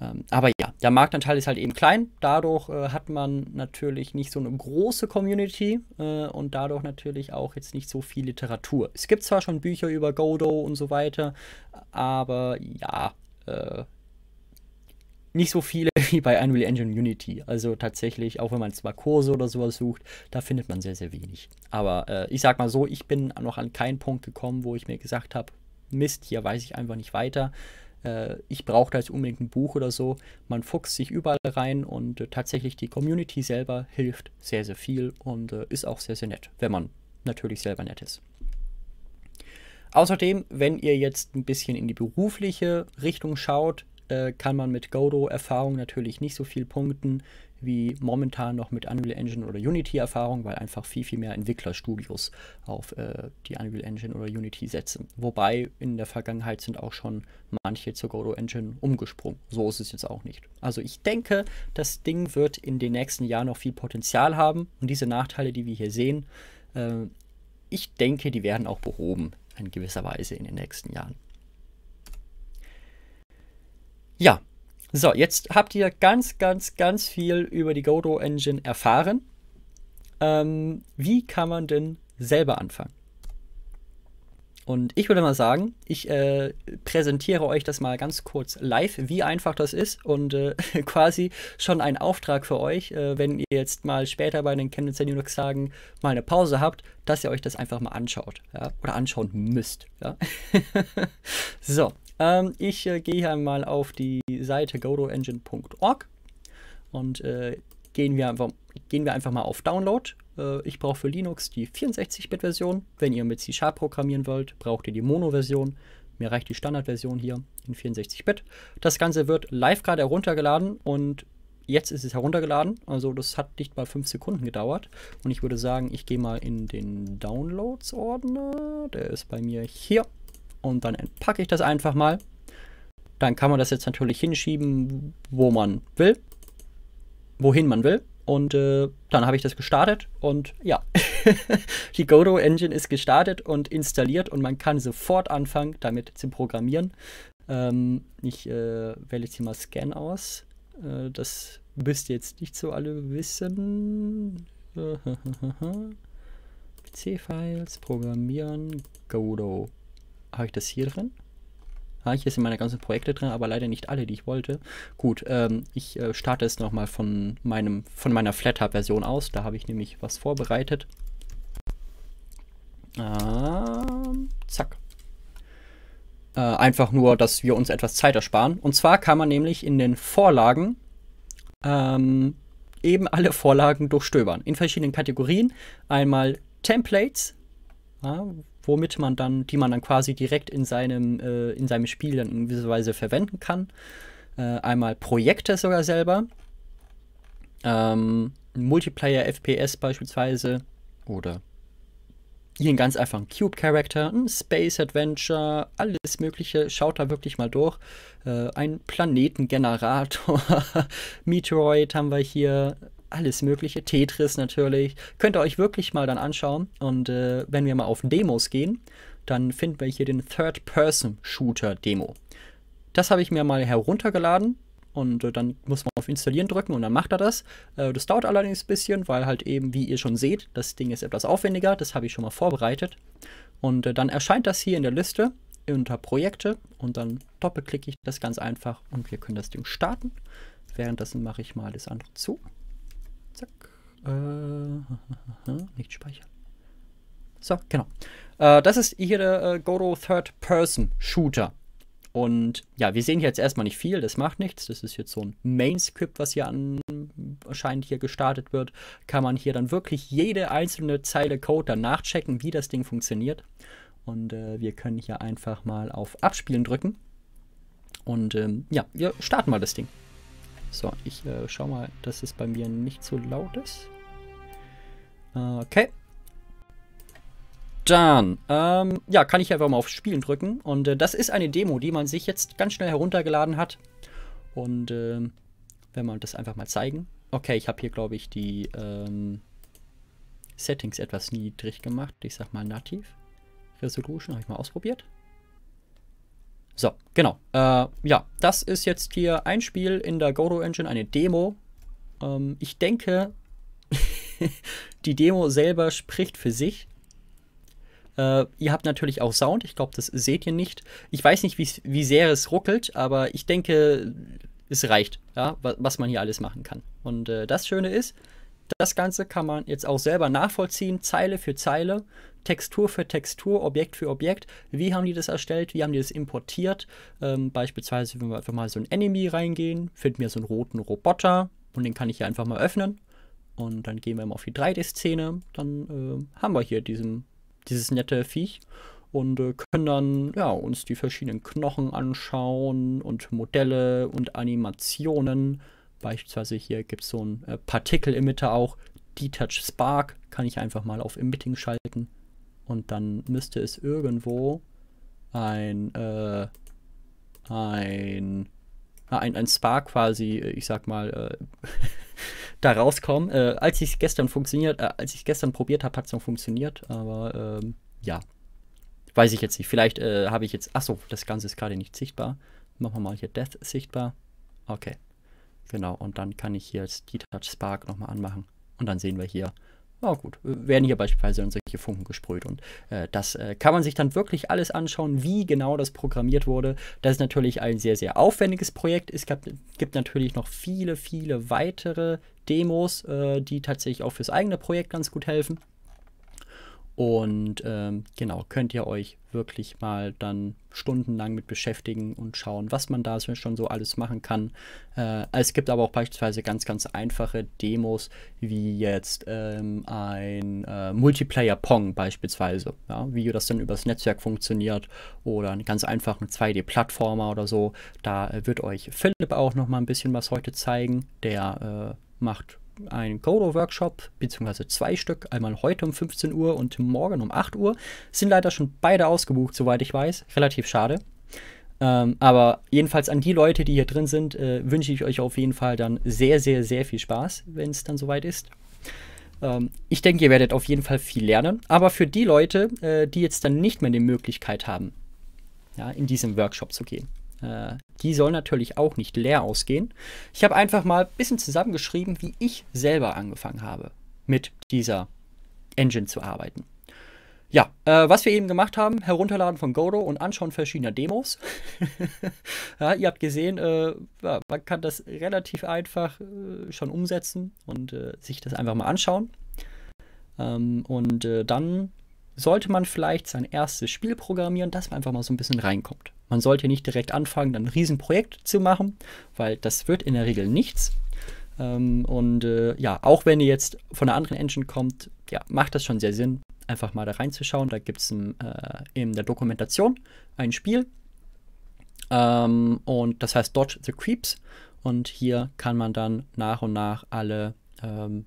Ähm, aber ja, der Marktanteil ist halt eben klein. Dadurch äh, hat man natürlich nicht so eine große Community äh, und dadurch natürlich auch jetzt nicht so viel Literatur. Es gibt zwar schon Bücher über Godot und so weiter, aber ja, äh, nicht so viele (laughs) wie bei Unreal Engine Unity. Also tatsächlich, auch wenn man zwar Kurse oder sowas sucht, da findet man sehr, sehr wenig. Aber äh, ich sag mal so, ich bin noch an keinen Punkt gekommen, wo ich mir gesagt habe, Mist, hier weiß ich einfach nicht weiter äh, ich brauche da jetzt unbedingt ein Buch oder so. Man fuchst sich überall rein und äh, tatsächlich die Community selber hilft sehr, sehr viel und äh, ist auch sehr, sehr nett, wenn man natürlich selber nett ist. Außerdem, wenn ihr jetzt ein bisschen in die berufliche Richtung schaut, äh, kann man mit Godo-Erfahrung natürlich nicht so viel punkten wie momentan noch mit Unreal Engine oder Unity Erfahrung, weil einfach viel, viel mehr Entwicklerstudios auf äh, die Unreal Engine oder Unity setzen. Wobei in der Vergangenheit sind auch schon manche zur Godot Engine umgesprungen. So ist es jetzt auch nicht. Also ich denke, das Ding wird in den nächsten Jahren noch viel Potenzial haben und diese Nachteile, die wir hier sehen, äh, ich denke, die werden auch behoben in gewisser Weise in den nächsten Jahren. Ja, so, jetzt habt ihr ganz, ganz, ganz viel über die Godot Engine erfahren. Ähm, wie kann man denn selber anfangen? Und ich würde mal sagen, ich äh, präsentiere euch das mal ganz kurz live, wie einfach das ist und äh, (laughs) quasi schon ein Auftrag für euch, äh, wenn ihr jetzt mal später bei den Chemnitzer Linux sagen, mal eine Pause habt, dass ihr euch das einfach mal anschaut ja? oder anschauen müsst. Ja? (laughs) so, ähm, ich äh, gehe hier mal auf die Seite godoengine.org und äh, gehen, wir einfach, gehen wir einfach mal auf Download. Äh, ich brauche für Linux die 64-Bit-Version. Wenn ihr mit C-Sharp programmieren wollt, braucht ihr die Mono-Version. Mir reicht die Standard-Version hier in 64-Bit. Das Ganze wird live gerade heruntergeladen und jetzt ist es heruntergeladen. Also das hat nicht mal 5 Sekunden gedauert. Und ich würde sagen, ich gehe mal in den Downloads-Ordner. Der ist bei mir hier und dann entpacke ich das einfach mal. Dann kann man das jetzt natürlich hinschieben, wo man will, wohin man will. Und äh, dann habe ich das gestartet und ja, (laughs) die Godot Engine ist gestartet und installiert und man kann sofort anfangen, damit zu programmieren. Ähm, ich äh, wähle jetzt hier mal Scan aus. Äh, das müsst ihr jetzt nicht so alle wissen. Äh, (laughs) PC-Files, Programmieren, Godot. Habe ich das hier drin? Habe ich jetzt meine ganzen Projekte drin, aber leider nicht alle, die ich wollte. Gut, ähm, ich äh, starte es nochmal von, meinem, von meiner FlatHub-Version aus. Da habe ich nämlich was vorbereitet. Ähm, zack. Äh, einfach nur, dass wir uns etwas Zeit ersparen. Und zwar kann man nämlich in den Vorlagen ähm, eben alle Vorlagen durchstöbern. In verschiedenen Kategorien. Einmal Templates, ja, womit man dann, die man dann quasi direkt in seinem, äh, in seinem Spiel dann in gewisser Weise verwenden kann. Äh, einmal Projekte sogar selber, ähm, Multiplayer FPS beispielsweise oder hier einen ganz einfachen Cube-Character, ein Space-Adventure, alles Mögliche. Schaut da wirklich mal durch. Äh, ein Planetengenerator, (laughs) Meteoroid haben wir hier, alles mögliche, Tetris natürlich. Könnt ihr euch wirklich mal dann anschauen. Und äh, wenn wir mal auf Demos gehen, dann finden wir hier den Third-Person-Shooter-Demo. Das habe ich mir mal heruntergeladen und äh, dann muss man auf Installieren drücken und dann macht er das. Äh, das dauert allerdings ein bisschen, weil halt eben, wie ihr schon seht, das Ding ist etwas aufwendiger. Das habe ich schon mal vorbereitet. Und äh, dann erscheint das hier in der Liste unter Projekte und dann doppelklicke ich das ganz einfach und wir können das Ding starten. Währenddessen mache ich mal das andere zu. Zack. Äh, (laughs) nicht speichern. So, genau. Äh, das ist hier der äh, Goro Third-Person-Shooter. Und ja, wir sehen hier jetzt erstmal nicht viel, das macht nichts. Das ist jetzt so ein Main-Script, was hier anscheinend hier gestartet wird. Kann man hier dann wirklich jede einzelne Zeile Code dann nachchecken, wie das Ding funktioniert. Und äh, wir können hier einfach mal auf Abspielen drücken. Und ähm, ja, wir starten mal das Ding. So, ich äh, schau mal, dass es bei mir nicht so laut ist. Äh, okay. Dann, ähm, ja, kann ich einfach mal auf Spielen drücken. Und äh, das ist eine Demo, die man sich jetzt ganz schnell heruntergeladen hat. Und äh, wenn man das einfach mal zeigen. Okay, ich habe hier, glaube ich, die ähm, Settings etwas niedrig gemacht. Ich sag mal nativ. Resolution habe ich mal ausprobiert. So, genau. Äh, ja, das ist jetzt hier ein Spiel in der Godo Engine, eine Demo. Ähm, ich denke, (laughs) die Demo selber spricht für sich. Äh, ihr habt natürlich auch Sound, ich glaube, das seht ihr nicht. Ich weiß nicht, wie sehr es ruckelt, aber ich denke, es reicht, ja, was man hier alles machen kann. Und äh, das Schöne ist, das Ganze kann man jetzt auch selber nachvollziehen, Zeile für Zeile, Textur für Textur, Objekt für Objekt. Wie haben die das erstellt? Wie haben die das importiert? Ähm, beispielsweise, wenn wir einfach mal so ein Enemy reingehen, finden wir so einen roten Roboter und den kann ich hier einfach mal öffnen. Und dann gehen wir mal auf die 3D-Szene. Dann äh, haben wir hier diesen, dieses nette Viech und äh, können dann ja, uns die verschiedenen Knochen anschauen und Modelle und Animationen. Beispielsweise hier gibt es so einen äh, Partikel-Emitter auch, Detouch Spark, kann ich einfach mal auf Emitting schalten und dann müsste es irgendwo ein, äh, ein, ein, ein Spark quasi, äh, ich sag mal, äh, (laughs) da rauskommen. Äh, als ich es gestern funktioniert, äh, als ich gestern probiert habe, hat es noch funktioniert, aber ähm, ja, weiß ich jetzt nicht. Vielleicht habe ich jetzt, achso, das Ganze ist gerade nicht sichtbar. Machen wir mal hier Death sichtbar. Okay. Genau, und dann kann ich hier jetzt die Touch Spark nochmal anmachen. Und dann sehen wir hier, na gut, werden hier beispielsweise dann solche Funken gesprüht. Und äh, das äh, kann man sich dann wirklich alles anschauen, wie genau das programmiert wurde. Das ist natürlich ein sehr, sehr aufwendiges Projekt. Es gab, gibt natürlich noch viele, viele weitere Demos, äh, die tatsächlich auch fürs eigene Projekt ganz gut helfen. Und ähm, genau, könnt ihr euch wirklich mal dann stundenlang mit beschäftigen und schauen, was man da schon so alles machen kann. Äh, es gibt aber auch beispielsweise ganz, ganz einfache Demos, wie jetzt ähm, ein äh, Multiplayer Pong beispielsweise, ja, wie das dann übers Netzwerk funktioniert oder einen ganz einfachen 2D-Plattformer oder so. Da äh, wird euch Philipp auch noch mal ein bisschen was heute zeigen, der äh, macht ein Godo-Workshop, beziehungsweise zwei Stück, einmal heute um 15 Uhr und morgen um 8 Uhr. Sind leider schon beide ausgebucht, soweit ich weiß. Relativ schade. Ähm, aber jedenfalls an die Leute, die hier drin sind, äh, wünsche ich euch auf jeden Fall dann sehr, sehr, sehr viel Spaß, wenn es dann soweit ist. Ähm, ich denke, ihr werdet auf jeden Fall viel lernen. Aber für die Leute, äh, die jetzt dann nicht mehr die Möglichkeit haben, ja, in diesem Workshop zu gehen. Äh, die soll natürlich auch nicht leer ausgehen. Ich habe einfach mal ein bisschen zusammengeschrieben, wie ich selber angefangen habe, mit dieser Engine zu arbeiten. Ja, äh, was wir eben gemacht haben, herunterladen von Godo und anschauen verschiedener Demos. (laughs) ja, ihr habt gesehen, äh, ja, man kann das relativ einfach äh, schon umsetzen und äh, sich das einfach mal anschauen. Ähm, und äh, dann sollte man vielleicht sein erstes Spiel programmieren, dass man einfach mal so ein bisschen reinkommt. Man sollte nicht direkt anfangen, dann ein Riesenprojekt zu machen, weil das wird in der Regel nichts. Ähm, und äh, ja, auch wenn ihr jetzt von einer anderen Engine kommt, ja, macht das schon sehr Sinn, einfach mal da reinzuschauen. Da gibt es äh, in der Dokumentation ein Spiel. Ähm, und das heißt Dodge the Creeps. Und hier kann man dann nach und nach alle, ähm,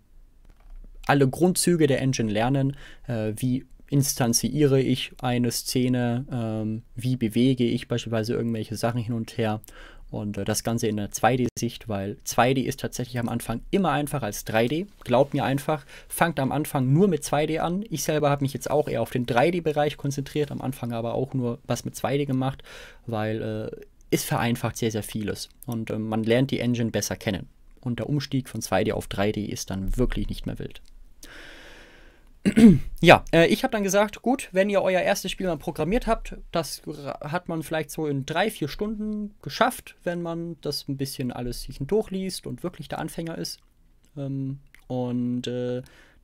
alle Grundzüge der Engine lernen, äh, wie instanziere ich eine Szene, ähm, wie bewege ich beispielsweise irgendwelche Sachen hin und her und äh, das Ganze in der 2D-Sicht, weil 2D ist tatsächlich am Anfang immer einfacher als 3D. Glaubt mir einfach, fangt am Anfang nur mit 2D an. Ich selber habe mich jetzt auch eher auf den 3D-Bereich konzentriert, am Anfang aber auch nur was mit 2D gemacht, weil äh, es vereinfacht sehr, sehr vieles und äh, man lernt die Engine besser kennen. Und der Umstieg von 2D auf 3D ist dann wirklich nicht mehr wild. (clears throat) ja, äh, ich habe dann gesagt, gut, wenn ihr euer erstes Spiel mal programmiert habt, das hat man vielleicht so in drei, vier Stunden geschafft, wenn man das ein bisschen alles sich durchliest und wirklich der Anfänger ist. Ähm, und äh,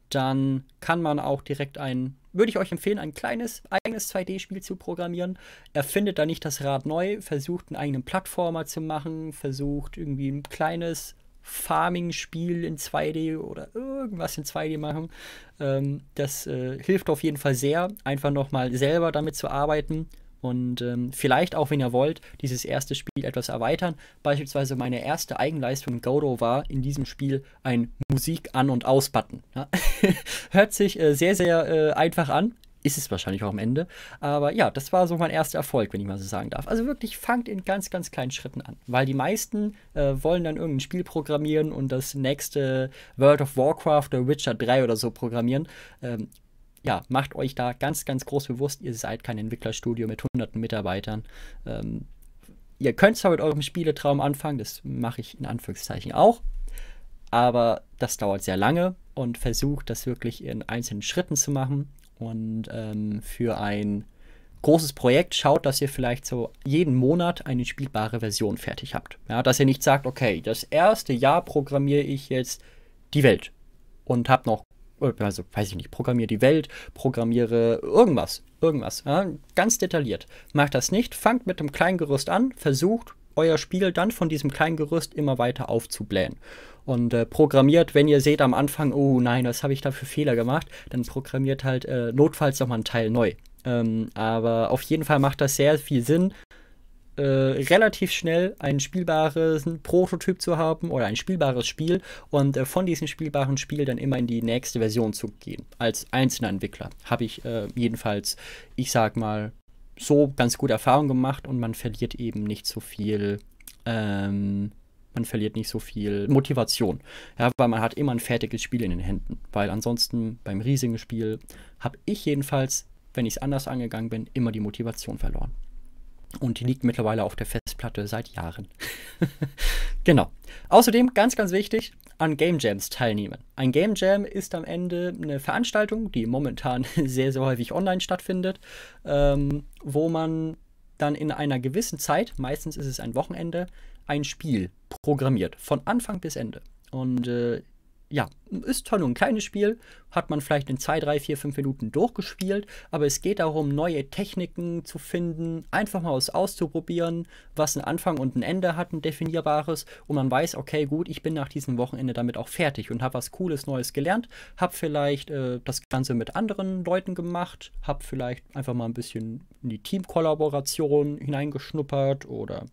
dann kann man auch direkt ein, würde ich euch empfehlen, ein kleines eigenes 2D-Spiel zu programmieren. Erfindet da nicht das Rad neu, versucht einen eigenen Plattformer zu machen, versucht irgendwie ein kleines Farming-Spiel in 2D oder irgendwas in 2D machen. Ähm, das äh, hilft auf jeden Fall sehr, einfach nochmal selber damit zu arbeiten. Und ähm, vielleicht auch, wenn ihr wollt, dieses erste Spiel etwas erweitern. Beispielsweise meine erste Eigenleistung in Godo war in diesem Spiel ein Musik-An- und Aus-Button. Ja? (laughs) Hört sich äh, sehr, sehr äh, einfach an, ist es wahrscheinlich auch am Ende. Aber ja, das war so mein erster Erfolg, wenn ich mal so sagen darf. Also wirklich fangt in ganz, ganz kleinen Schritten an, weil die meisten äh, wollen dann irgendein Spiel programmieren und das nächste World of Warcraft oder Witcher 3 oder so programmieren. Ähm, ja, macht euch da ganz, ganz groß bewusst, ihr seid kein Entwicklerstudio mit hunderten Mitarbeitern. Ähm, ihr könnt zwar mit eurem Spieletraum anfangen, das mache ich in Anführungszeichen auch, aber das dauert sehr lange und versucht das wirklich in einzelnen Schritten zu machen und ähm, für ein großes Projekt schaut, dass ihr vielleicht so jeden Monat eine spielbare Version fertig habt. Ja, dass ihr nicht sagt, okay, das erste Jahr programmiere ich jetzt die Welt und habe noch, also weiß ich nicht, programmiere die Welt, programmiere irgendwas, irgendwas, ja, ganz detailliert. Macht das nicht, fangt mit einem kleinen Gerüst an, versucht euer Spiel dann von diesem kleinen Gerüst immer weiter aufzublähen und äh, programmiert, wenn ihr seht am Anfang, oh nein, was habe ich da für Fehler gemacht, dann programmiert halt äh, notfalls nochmal einen Teil neu. Ähm, aber auf jeden Fall macht das sehr viel Sinn, äh, relativ schnell einen spielbaren Prototyp zu haben oder ein spielbares Spiel und äh, von diesem spielbaren Spiel dann immer in die nächste Version zu gehen. Als einzelner Entwickler habe ich äh, jedenfalls, ich sag mal, so ganz gute Erfahrungen gemacht und man verliert eben nicht so viel ähm, man verliert nicht so viel Motivation. Ja, weil man hat immer ein fertiges Spiel in den Händen. Weil ansonsten beim riesigen Spiel habe ich jedenfalls, wenn ich es anders angegangen bin, immer die Motivation verloren. Und die liegt mittlerweile auf der Festplatte seit Jahren. (laughs) genau. Außerdem, ganz, ganz wichtig, an Game Jams teilnehmen. Ein Game Jam ist am Ende eine Veranstaltung, die momentan (laughs) sehr, sehr häufig online stattfindet, ähm, wo man dann in einer gewissen Zeit, meistens ist es ein Wochenende, ein Spiel programmiert, von Anfang bis Ende. Und äh, ja, ist toll ein kleines Spiel, hat man vielleicht in 2, 3, 4, 5 Minuten durchgespielt, aber es geht darum, neue Techniken zu finden, einfach mal was auszuprobieren, was einen Anfang und ein Ende hat, ein definierbares, und man weiß, okay, gut, ich bin nach diesem Wochenende damit auch fertig und habe was Cooles Neues gelernt, habe vielleicht äh, das Ganze mit anderen Leuten gemacht, habe vielleicht einfach mal ein bisschen in die Teamkollaboration hineingeschnuppert oder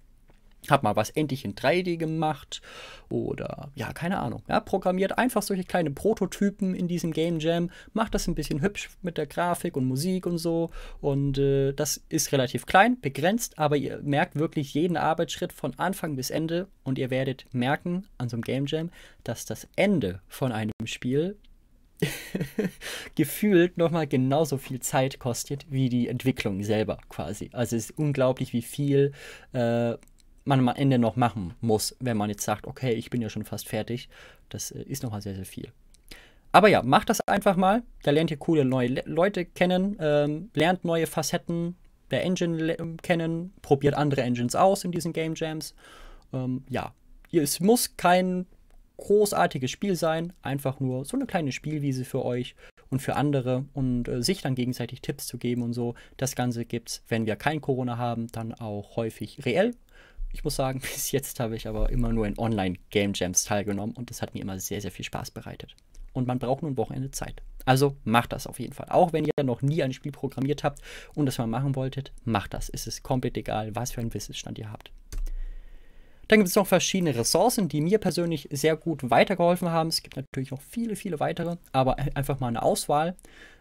hab mal was endlich in 3D gemacht oder ja, keine Ahnung. Ja, programmiert einfach solche kleine Prototypen in diesem Game Jam, macht das ein bisschen hübsch mit der Grafik und Musik und so. Und äh, das ist relativ klein, begrenzt, aber ihr merkt wirklich jeden Arbeitsschritt von Anfang bis Ende und ihr werdet merken an so einem Game Jam, dass das Ende von einem Spiel (laughs) gefühlt nochmal genauso viel Zeit kostet wie die Entwicklung selber quasi. Also es ist unglaublich, wie viel äh, man am Ende noch machen muss, wenn man jetzt sagt, okay, ich bin ja schon fast fertig. Das äh, ist nochmal sehr, sehr viel. Aber ja, macht das einfach mal. Da lernt ihr coole neue Le Leute kennen, ähm, lernt neue Facetten der Engine kennen, probiert andere Engines aus in diesen Game Jams. Ähm, ja, es muss kein großartiges Spiel sein, einfach nur so eine kleine Spielwiese für euch und für andere und äh, sich dann gegenseitig Tipps zu geben und so. Das Ganze gibt es, wenn wir kein Corona haben, dann auch häufig reell ich muss sagen, (laughs) bis jetzt habe ich aber immer nur in Online-Game Jams teilgenommen und das hat mir immer sehr, sehr viel Spaß bereitet. Und man braucht nur ein Wochenende Zeit. Also macht das auf jeden Fall. Auch wenn ihr noch nie ein Spiel programmiert habt und das mal machen wolltet, macht das. Es ist komplett egal, was für einen Wissensstand ihr habt. Dann gibt es noch verschiedene Ressourcen, die mir persönlich sehr gut weitergeholfen haben. Es gibt natürlich noch viele, viele weitere, aber einfach mal eine Auswahl.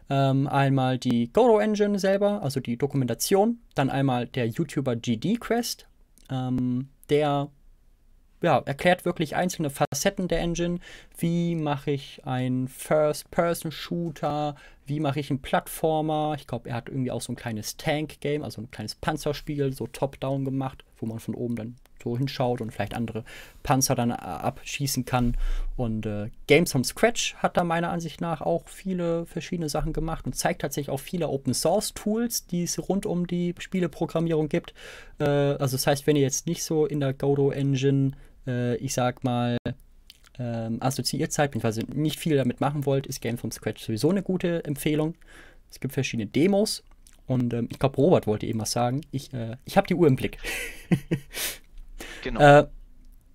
Ähm, einmal die Godo Engine selber, also die Dokumentation. Dann einmal der YouTuber GD Quest ähm, der ja, erklärt wirklich einzelne Facetten der Engine. Wie mache ich einen First-Person-Shooter? Wie mache ich einen Plattformer? Ich glaube, er hat irgendwie auch so ein kleines Tank-Game, also ein kleines Panzerspiel, so top-down gemacht, wo man von oben dann so hinschaut und vielleicht andere Panzer dann äh, abschießen kann. Und äh, Games from Scratch hat da meiner Ansicht nach auch viele verschiedene Sachen gemacht und zeigt tatsächlich auch viele Open Source Tools, die es rund um die Spieleprogrammierung gibt. Äh, also das heißt, wenn ihr jetzt nicht so in der Godot Engine, äh, ich sag mal, ähm, assoziiert seid, beziehungsweise nicht viel damit machen wollt, ist Game from Scratch sowieso eine gute Empfehlung. Es gibt verschiedene Demos und ähm, ich glaube, Robert wollte eben was sagen. Ich, äh, ich habe die Uhr im Blick. (laughs) Genau. Äh,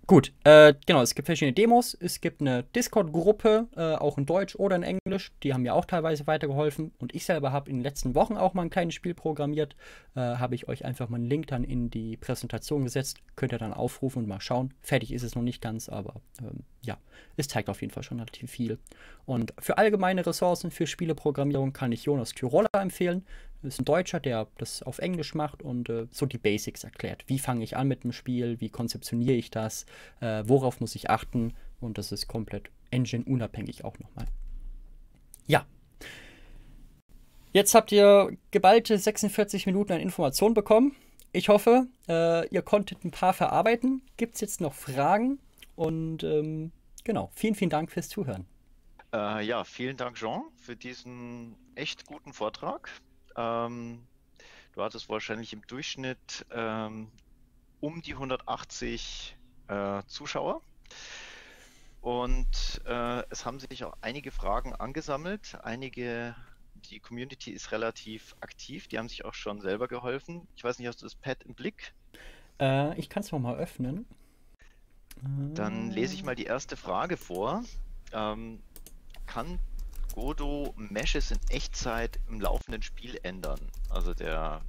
gut, äh, genau, es gibt verschiedene Demos. Es gibt eine Discord-Gruppe, äh, auch in Deutsch oder in Englisch. Die haben mir auch teilweise weitergeholfen. Und ich selber habe in den letzten Wochen auch mal ein kleines Spiel programmiert. Äh, habe ich euch einfach mal einen Link dann in die Präsentation gesetzt. Könnt ihr dann aufrufen und mal schauen. Fertig ist es noch nicht ganz, aber ähm, ja, es zeigt auf jeden Fall schon relativ viel. Und für allgemeine Ressourcen für Spieleprogrammierung kann ich Jonas Tiroler empfehlen ist ein Deutscher, der das auf Englisch macht und äh, so die Basics erklärt. Wie fange ich an mit dem Spiel? Wie konzeptioniere ich das? Äh, worauf muss ich achten? Und das ist komplett engine-unabhängig auch nochmal. Ja. Jetzt habt ihr geballte 46 Minuten an Informationen bekommen. Ich hoffe, äh, ihr konntet ein paar verarbeiten. Gibt es jetzt noch Fragen? Und ähm, genau, vielen, vielen Dank fürs Zuhören. Äh, ja, vielen Dank, Jean, für diesen echt guten Vortrag. Ähm, du hattest wahrscheinlich im Durchschnitt ähm, um die 180 äh, Zuschauer. Und äh, es haben sich auch einige Fragen angesammelt. Einige, die Community ist relativ aktiv, die haben sich auch schon selber geholfen. Ich weiß nicht, hast du das Pad im Blick? Äh, ich kann es nochmal öffnen. Dann lese ich mal die erste Frage vor. Ähm, kann Godo Meshes in Echtzeit im laufenden Spiel ändern. Also der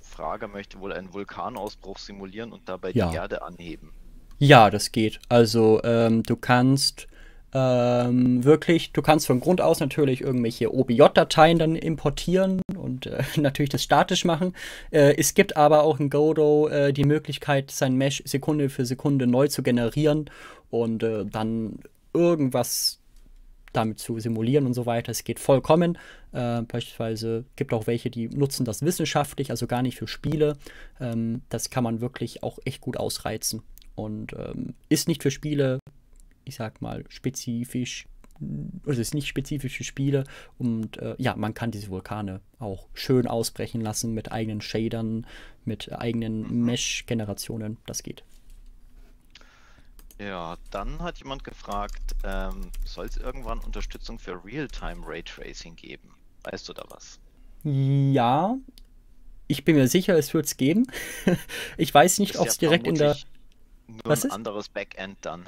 Frager möchte wohl einen Vulkanausbruch simulieren und dabei ja. die Erde anheben. Ja, das geht. Also ähm, du kannst ähm, wirklich, du kannst von Grund aus natürlich irgendwelche OBJ-Dateien dann importieren und äh, (laughs) natürlich das statisch machen. Äh, es gibt aber auch in Godo äh, die Möglichkeit, sein Mesh Sekunde für Sekunde neu zu generieren und äh, dann irgendwas damit zu simulieren und so weiter. Es geht vollkommen. Äh, beispielsweise gibt auch welche, die nutzen das wissenschaftlich, also gar nicht für Spiele. Ähm, das kann man wirklich auch echt gut ausreizen und ähm, ist nicht für Spiele, ich sag mal, spezifisch, Es ist nicht spezifisch für Spiele. Und äh, ja, man kann diese Vulkane auch schön ausbrechen lassen mit eigenen Shadern, mit eigenen mhm. Mesh-Generationen. Das geht. Ja, dann hat jemand gefragt, ähm, soll es irgendwann Unterstützung für Realtime Raytracing geben? Weißt du da was? Ja, ich bin mir sicher, es wird es geben. (laughs) ich weiß nicht, ob es ja direkt in der. Nur was ein ist? anderes Backend dann.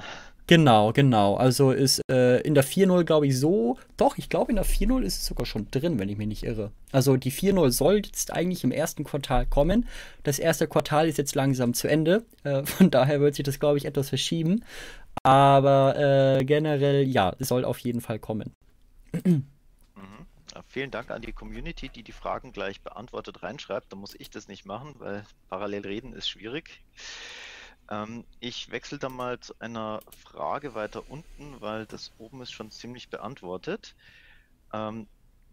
Genau, genau. Also ist äh, in der 4.0, glaube ich, so. Doch, ich glaube, in der 4.0 ist es sogar schon drin, wenn ich mich nicht irre. Also die 4.0 soll jetzt eigentlich im ersten Quartal kommen. Das erste Quartal ist jetzt langsam zu Ende. Äh, von (laughs) daher wird sich das, glaube ich, etwas verschieben. Aber äh, generell, ja, soll auf jeden Fall kommen. Mhm. Vielen Dank an die Community, die die Fragen gleich beantwortet reinschreibt. Da muss ich das nicht machen, weil parallel reden ist schwierig. Ähm, ich wechsle da mal zu einer Frage weiter unten, weil das oben ist schon ziemlich beantwortet. Ähm,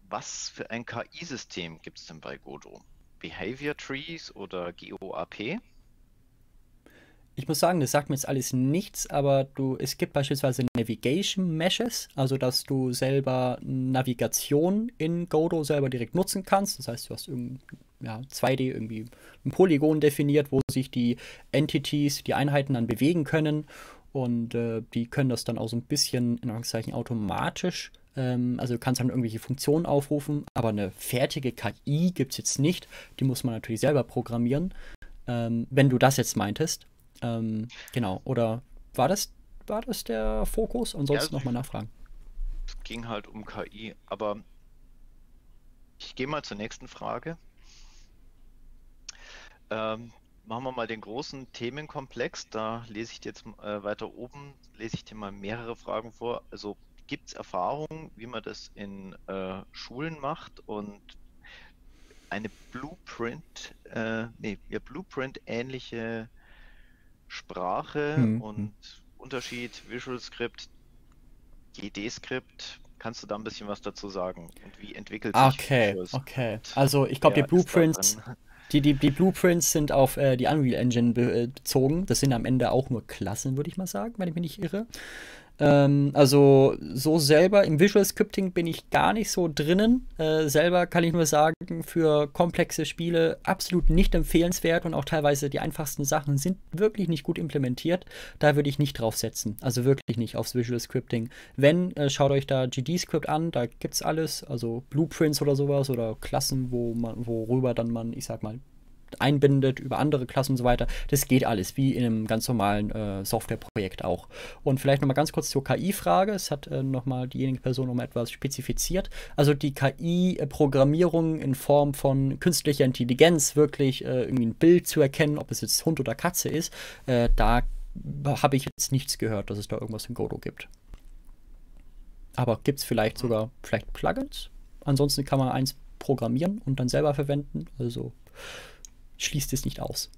was für ein KI-System gibt es denn bei Godot? Behavior Trees oder GOAP? Ich muss sagen, das sagt mir jetzt alles nichts, aber du, es gibt beispielsweise Navigation Meshes, also dass du selber Navigation in Godot selber direkt nutzen kannst. Das heißt, du hast irgendein ja, 2D irgendwie ein Polygon definiert, wo sich die Entities, die Einheiten dann bewegen können. Und äh, die können das dann auch so ein bisschen, in Anführungszeichen, automatisch. Ähm, also du kannst dann irgendwelche Funktionen aufrufen, aber eine fertige KI gibt es jetzt nicht. Die muss man natürlich selber programmieren, ähm, wenn du das jetzt meintest. Ähm, genau. Oder war das, war das der Fokus? Ansonsten ja, also nochmal nachfragen. Es ging halt um KI, aber ich gehe mal zur nächsten Frage. Ähm, machen wir mal den großen Themenkomplex. Da lese ich jetzt äh, weiter oben, lese ich dir mal mehrere Fragen vor. Also gibt es Erfahrungen, wie man das in äh, Schulen macht und eine Blueprint, äh, nee, ja, Blueprint-ähnliche Sprache mhm. und Unterschied Visual Script, GD-Script. Kannst du da ein bisschen was dazu sagen? Und wie entwickelt sich okay, Visual Script? Okay, also ich glaube, ja, die Blueprints die, die, die Blueprints sind auf äh, die Unreal Engine be äh, bezogen. Das sind am Ende auch nur Klassen, würde ich mal sagen, wenn ich mich nicht irre. Ähm, also so selber im Visual Scripting bin ich gar nicht so drinnen. Äh, selber kann ich nur sagen, für komplexe Spiele absolut nicht empfehlenswert und auch teilweise die einfachsten Sachen sind wirklich nicht gut implementiert. Da würde ich nicht drauf setzen. Also wirklich nicht aufs Visual Scripting. Wenn, äh, schaut euch da GD-Script an, da gibt es alles, also Blueprints oder sowas oder Klassen, wo man, worüber dann man, ich sag mal, einbindet über andere Klassen und so weiter. Das geht alles, wie in einem ganz normalen äh, Softwareprojekt auch. Und vielleicht nochmal ganz kurz zur KI-Frage. Es hat äh, nochmal diejenige Person nochmal etwas spezifiziert. Also die KI-Programmierung in Form von künstlicher Intelligenz, wirklich äh, irgendwie ein Bild zu erkennen, ob es jetzt Hund oder Katze ist, äh, da habe ich jetzt nichts gehört, dass es da irgendwas in Godot gibt. Aber gibt es vielleicht hm. sogar vielleicht Plugins? Ansonsten kann man eins programmieren und dann selber verwenden. Also schließt es nicht aus.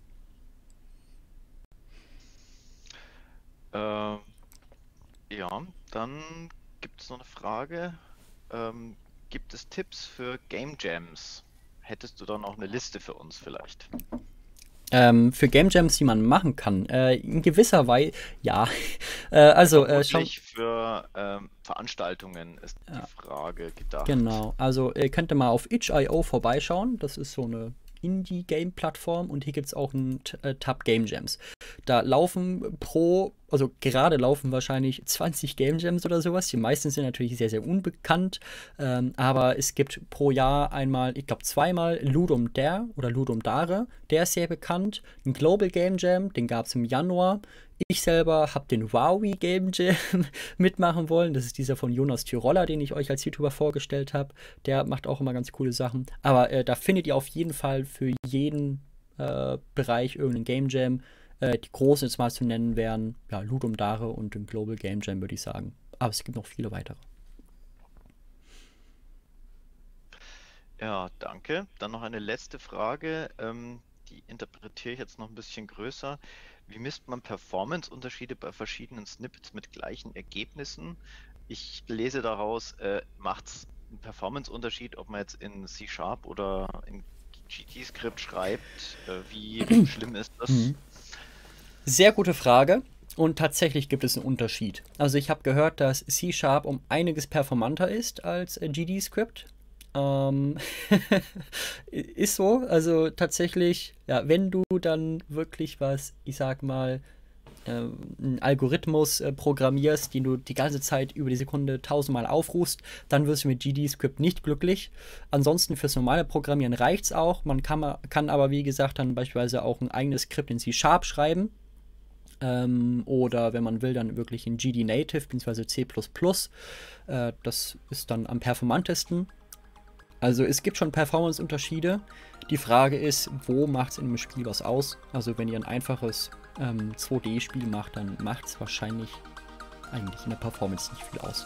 Ähm, ja, dann gibt es noch eine Frage. Ähm, gibt es Tipps für Game Jams? Hättest du dann auch eine Liste für uns vielleicht? Ähm, für Game Jams, die man machen kann. Äh, in gewisser Weise, ja. (laughs) äh, also, äh, schau. Für ähm, Veranstaltungen ist ja. die Frage gedacht. Genau, also ihr könnt mal auf itch.io vorbeischauen. Das ist so eine Indie-Game-Plattform und hier gibt es auch einen äh, Tab Game Jams. Da laufen pro, also gerade laufen wahrscheinlich 20 Game Jams oder sowas. Die meisten sind natürlich sehr, sehr unbekannt. Ähm, aber es gibt pro Jahr einmal, ich glaube zweimal Ludum Dare oder Ludum Dare. Der ist sehr bekannt. Ein Global Game Jam, den gab es im Januar. Ich selber habe den Wowie Game Jam (laughs) mitmachen wollen. Das ist dieser von Jonas Tiroler, den ich euch als YouTuber vorgestellt habe. Der macht auch immer ganz coole Sachen. Aber äh, da findet ihr auf jeden Fall für jeden äh, Bereich irgendeinen Game Jam. Äh, die großen jetzt mal zu nennen wären ja, Ludum Dare und den Global Game Jam, würde ich sagen. Aber es gibt noch viele weitere. Ja, danke. Dann noch eine letzte Frage. Ähm, die interpretiere ich jetzt noch ein bisschen größer. Wie misst man Performance-Unterschiede bei verschiedenen Snippets mit gleichen Ergebnissen? Ich lese daraus, äh, macht es einen Performance-Unterschied, ob man jetzt in C-Sharp oder in GT-Skript schreibt? Äh, wie (clears throat) schlimm ist das? Mhm. Sehr gute Frage. Und tatsächlich gibt es einen Unterschied. Also ich habe gehört, dass C-Sharp um einiges performanter ist als äh, GD-Script. Ähm (laughs) ist so. Also tatsächlich, ja, wenn du dann wirklich was, ich sag mal, ähm, einen Algorithmus äh, programmierst, den du die ganze Zeit über die Sekunde tausendmal aufrufst, dann wirst du mit GD-Script nicht glücklich. Ansonsten fürs normale Programmieren reicht es auch. Man kann, kann aber, wie gesagt, dann beispielsweise auch ein eigenes Skript in C-Sharp schreiben ähm, oder wenn man will, dann wirklich in GD Native bzw. C. Äh, das ist dann am performantesten. Also es gibt schon Performance-Unterschiede. Die Frage ist, wo macht es in einem Spiel was aus? Also wenn ihr ein einfaches ähm, 2D-Spiel macht, dann macht es wahrscheinlich eigentlich in der Performance nicht viel aus.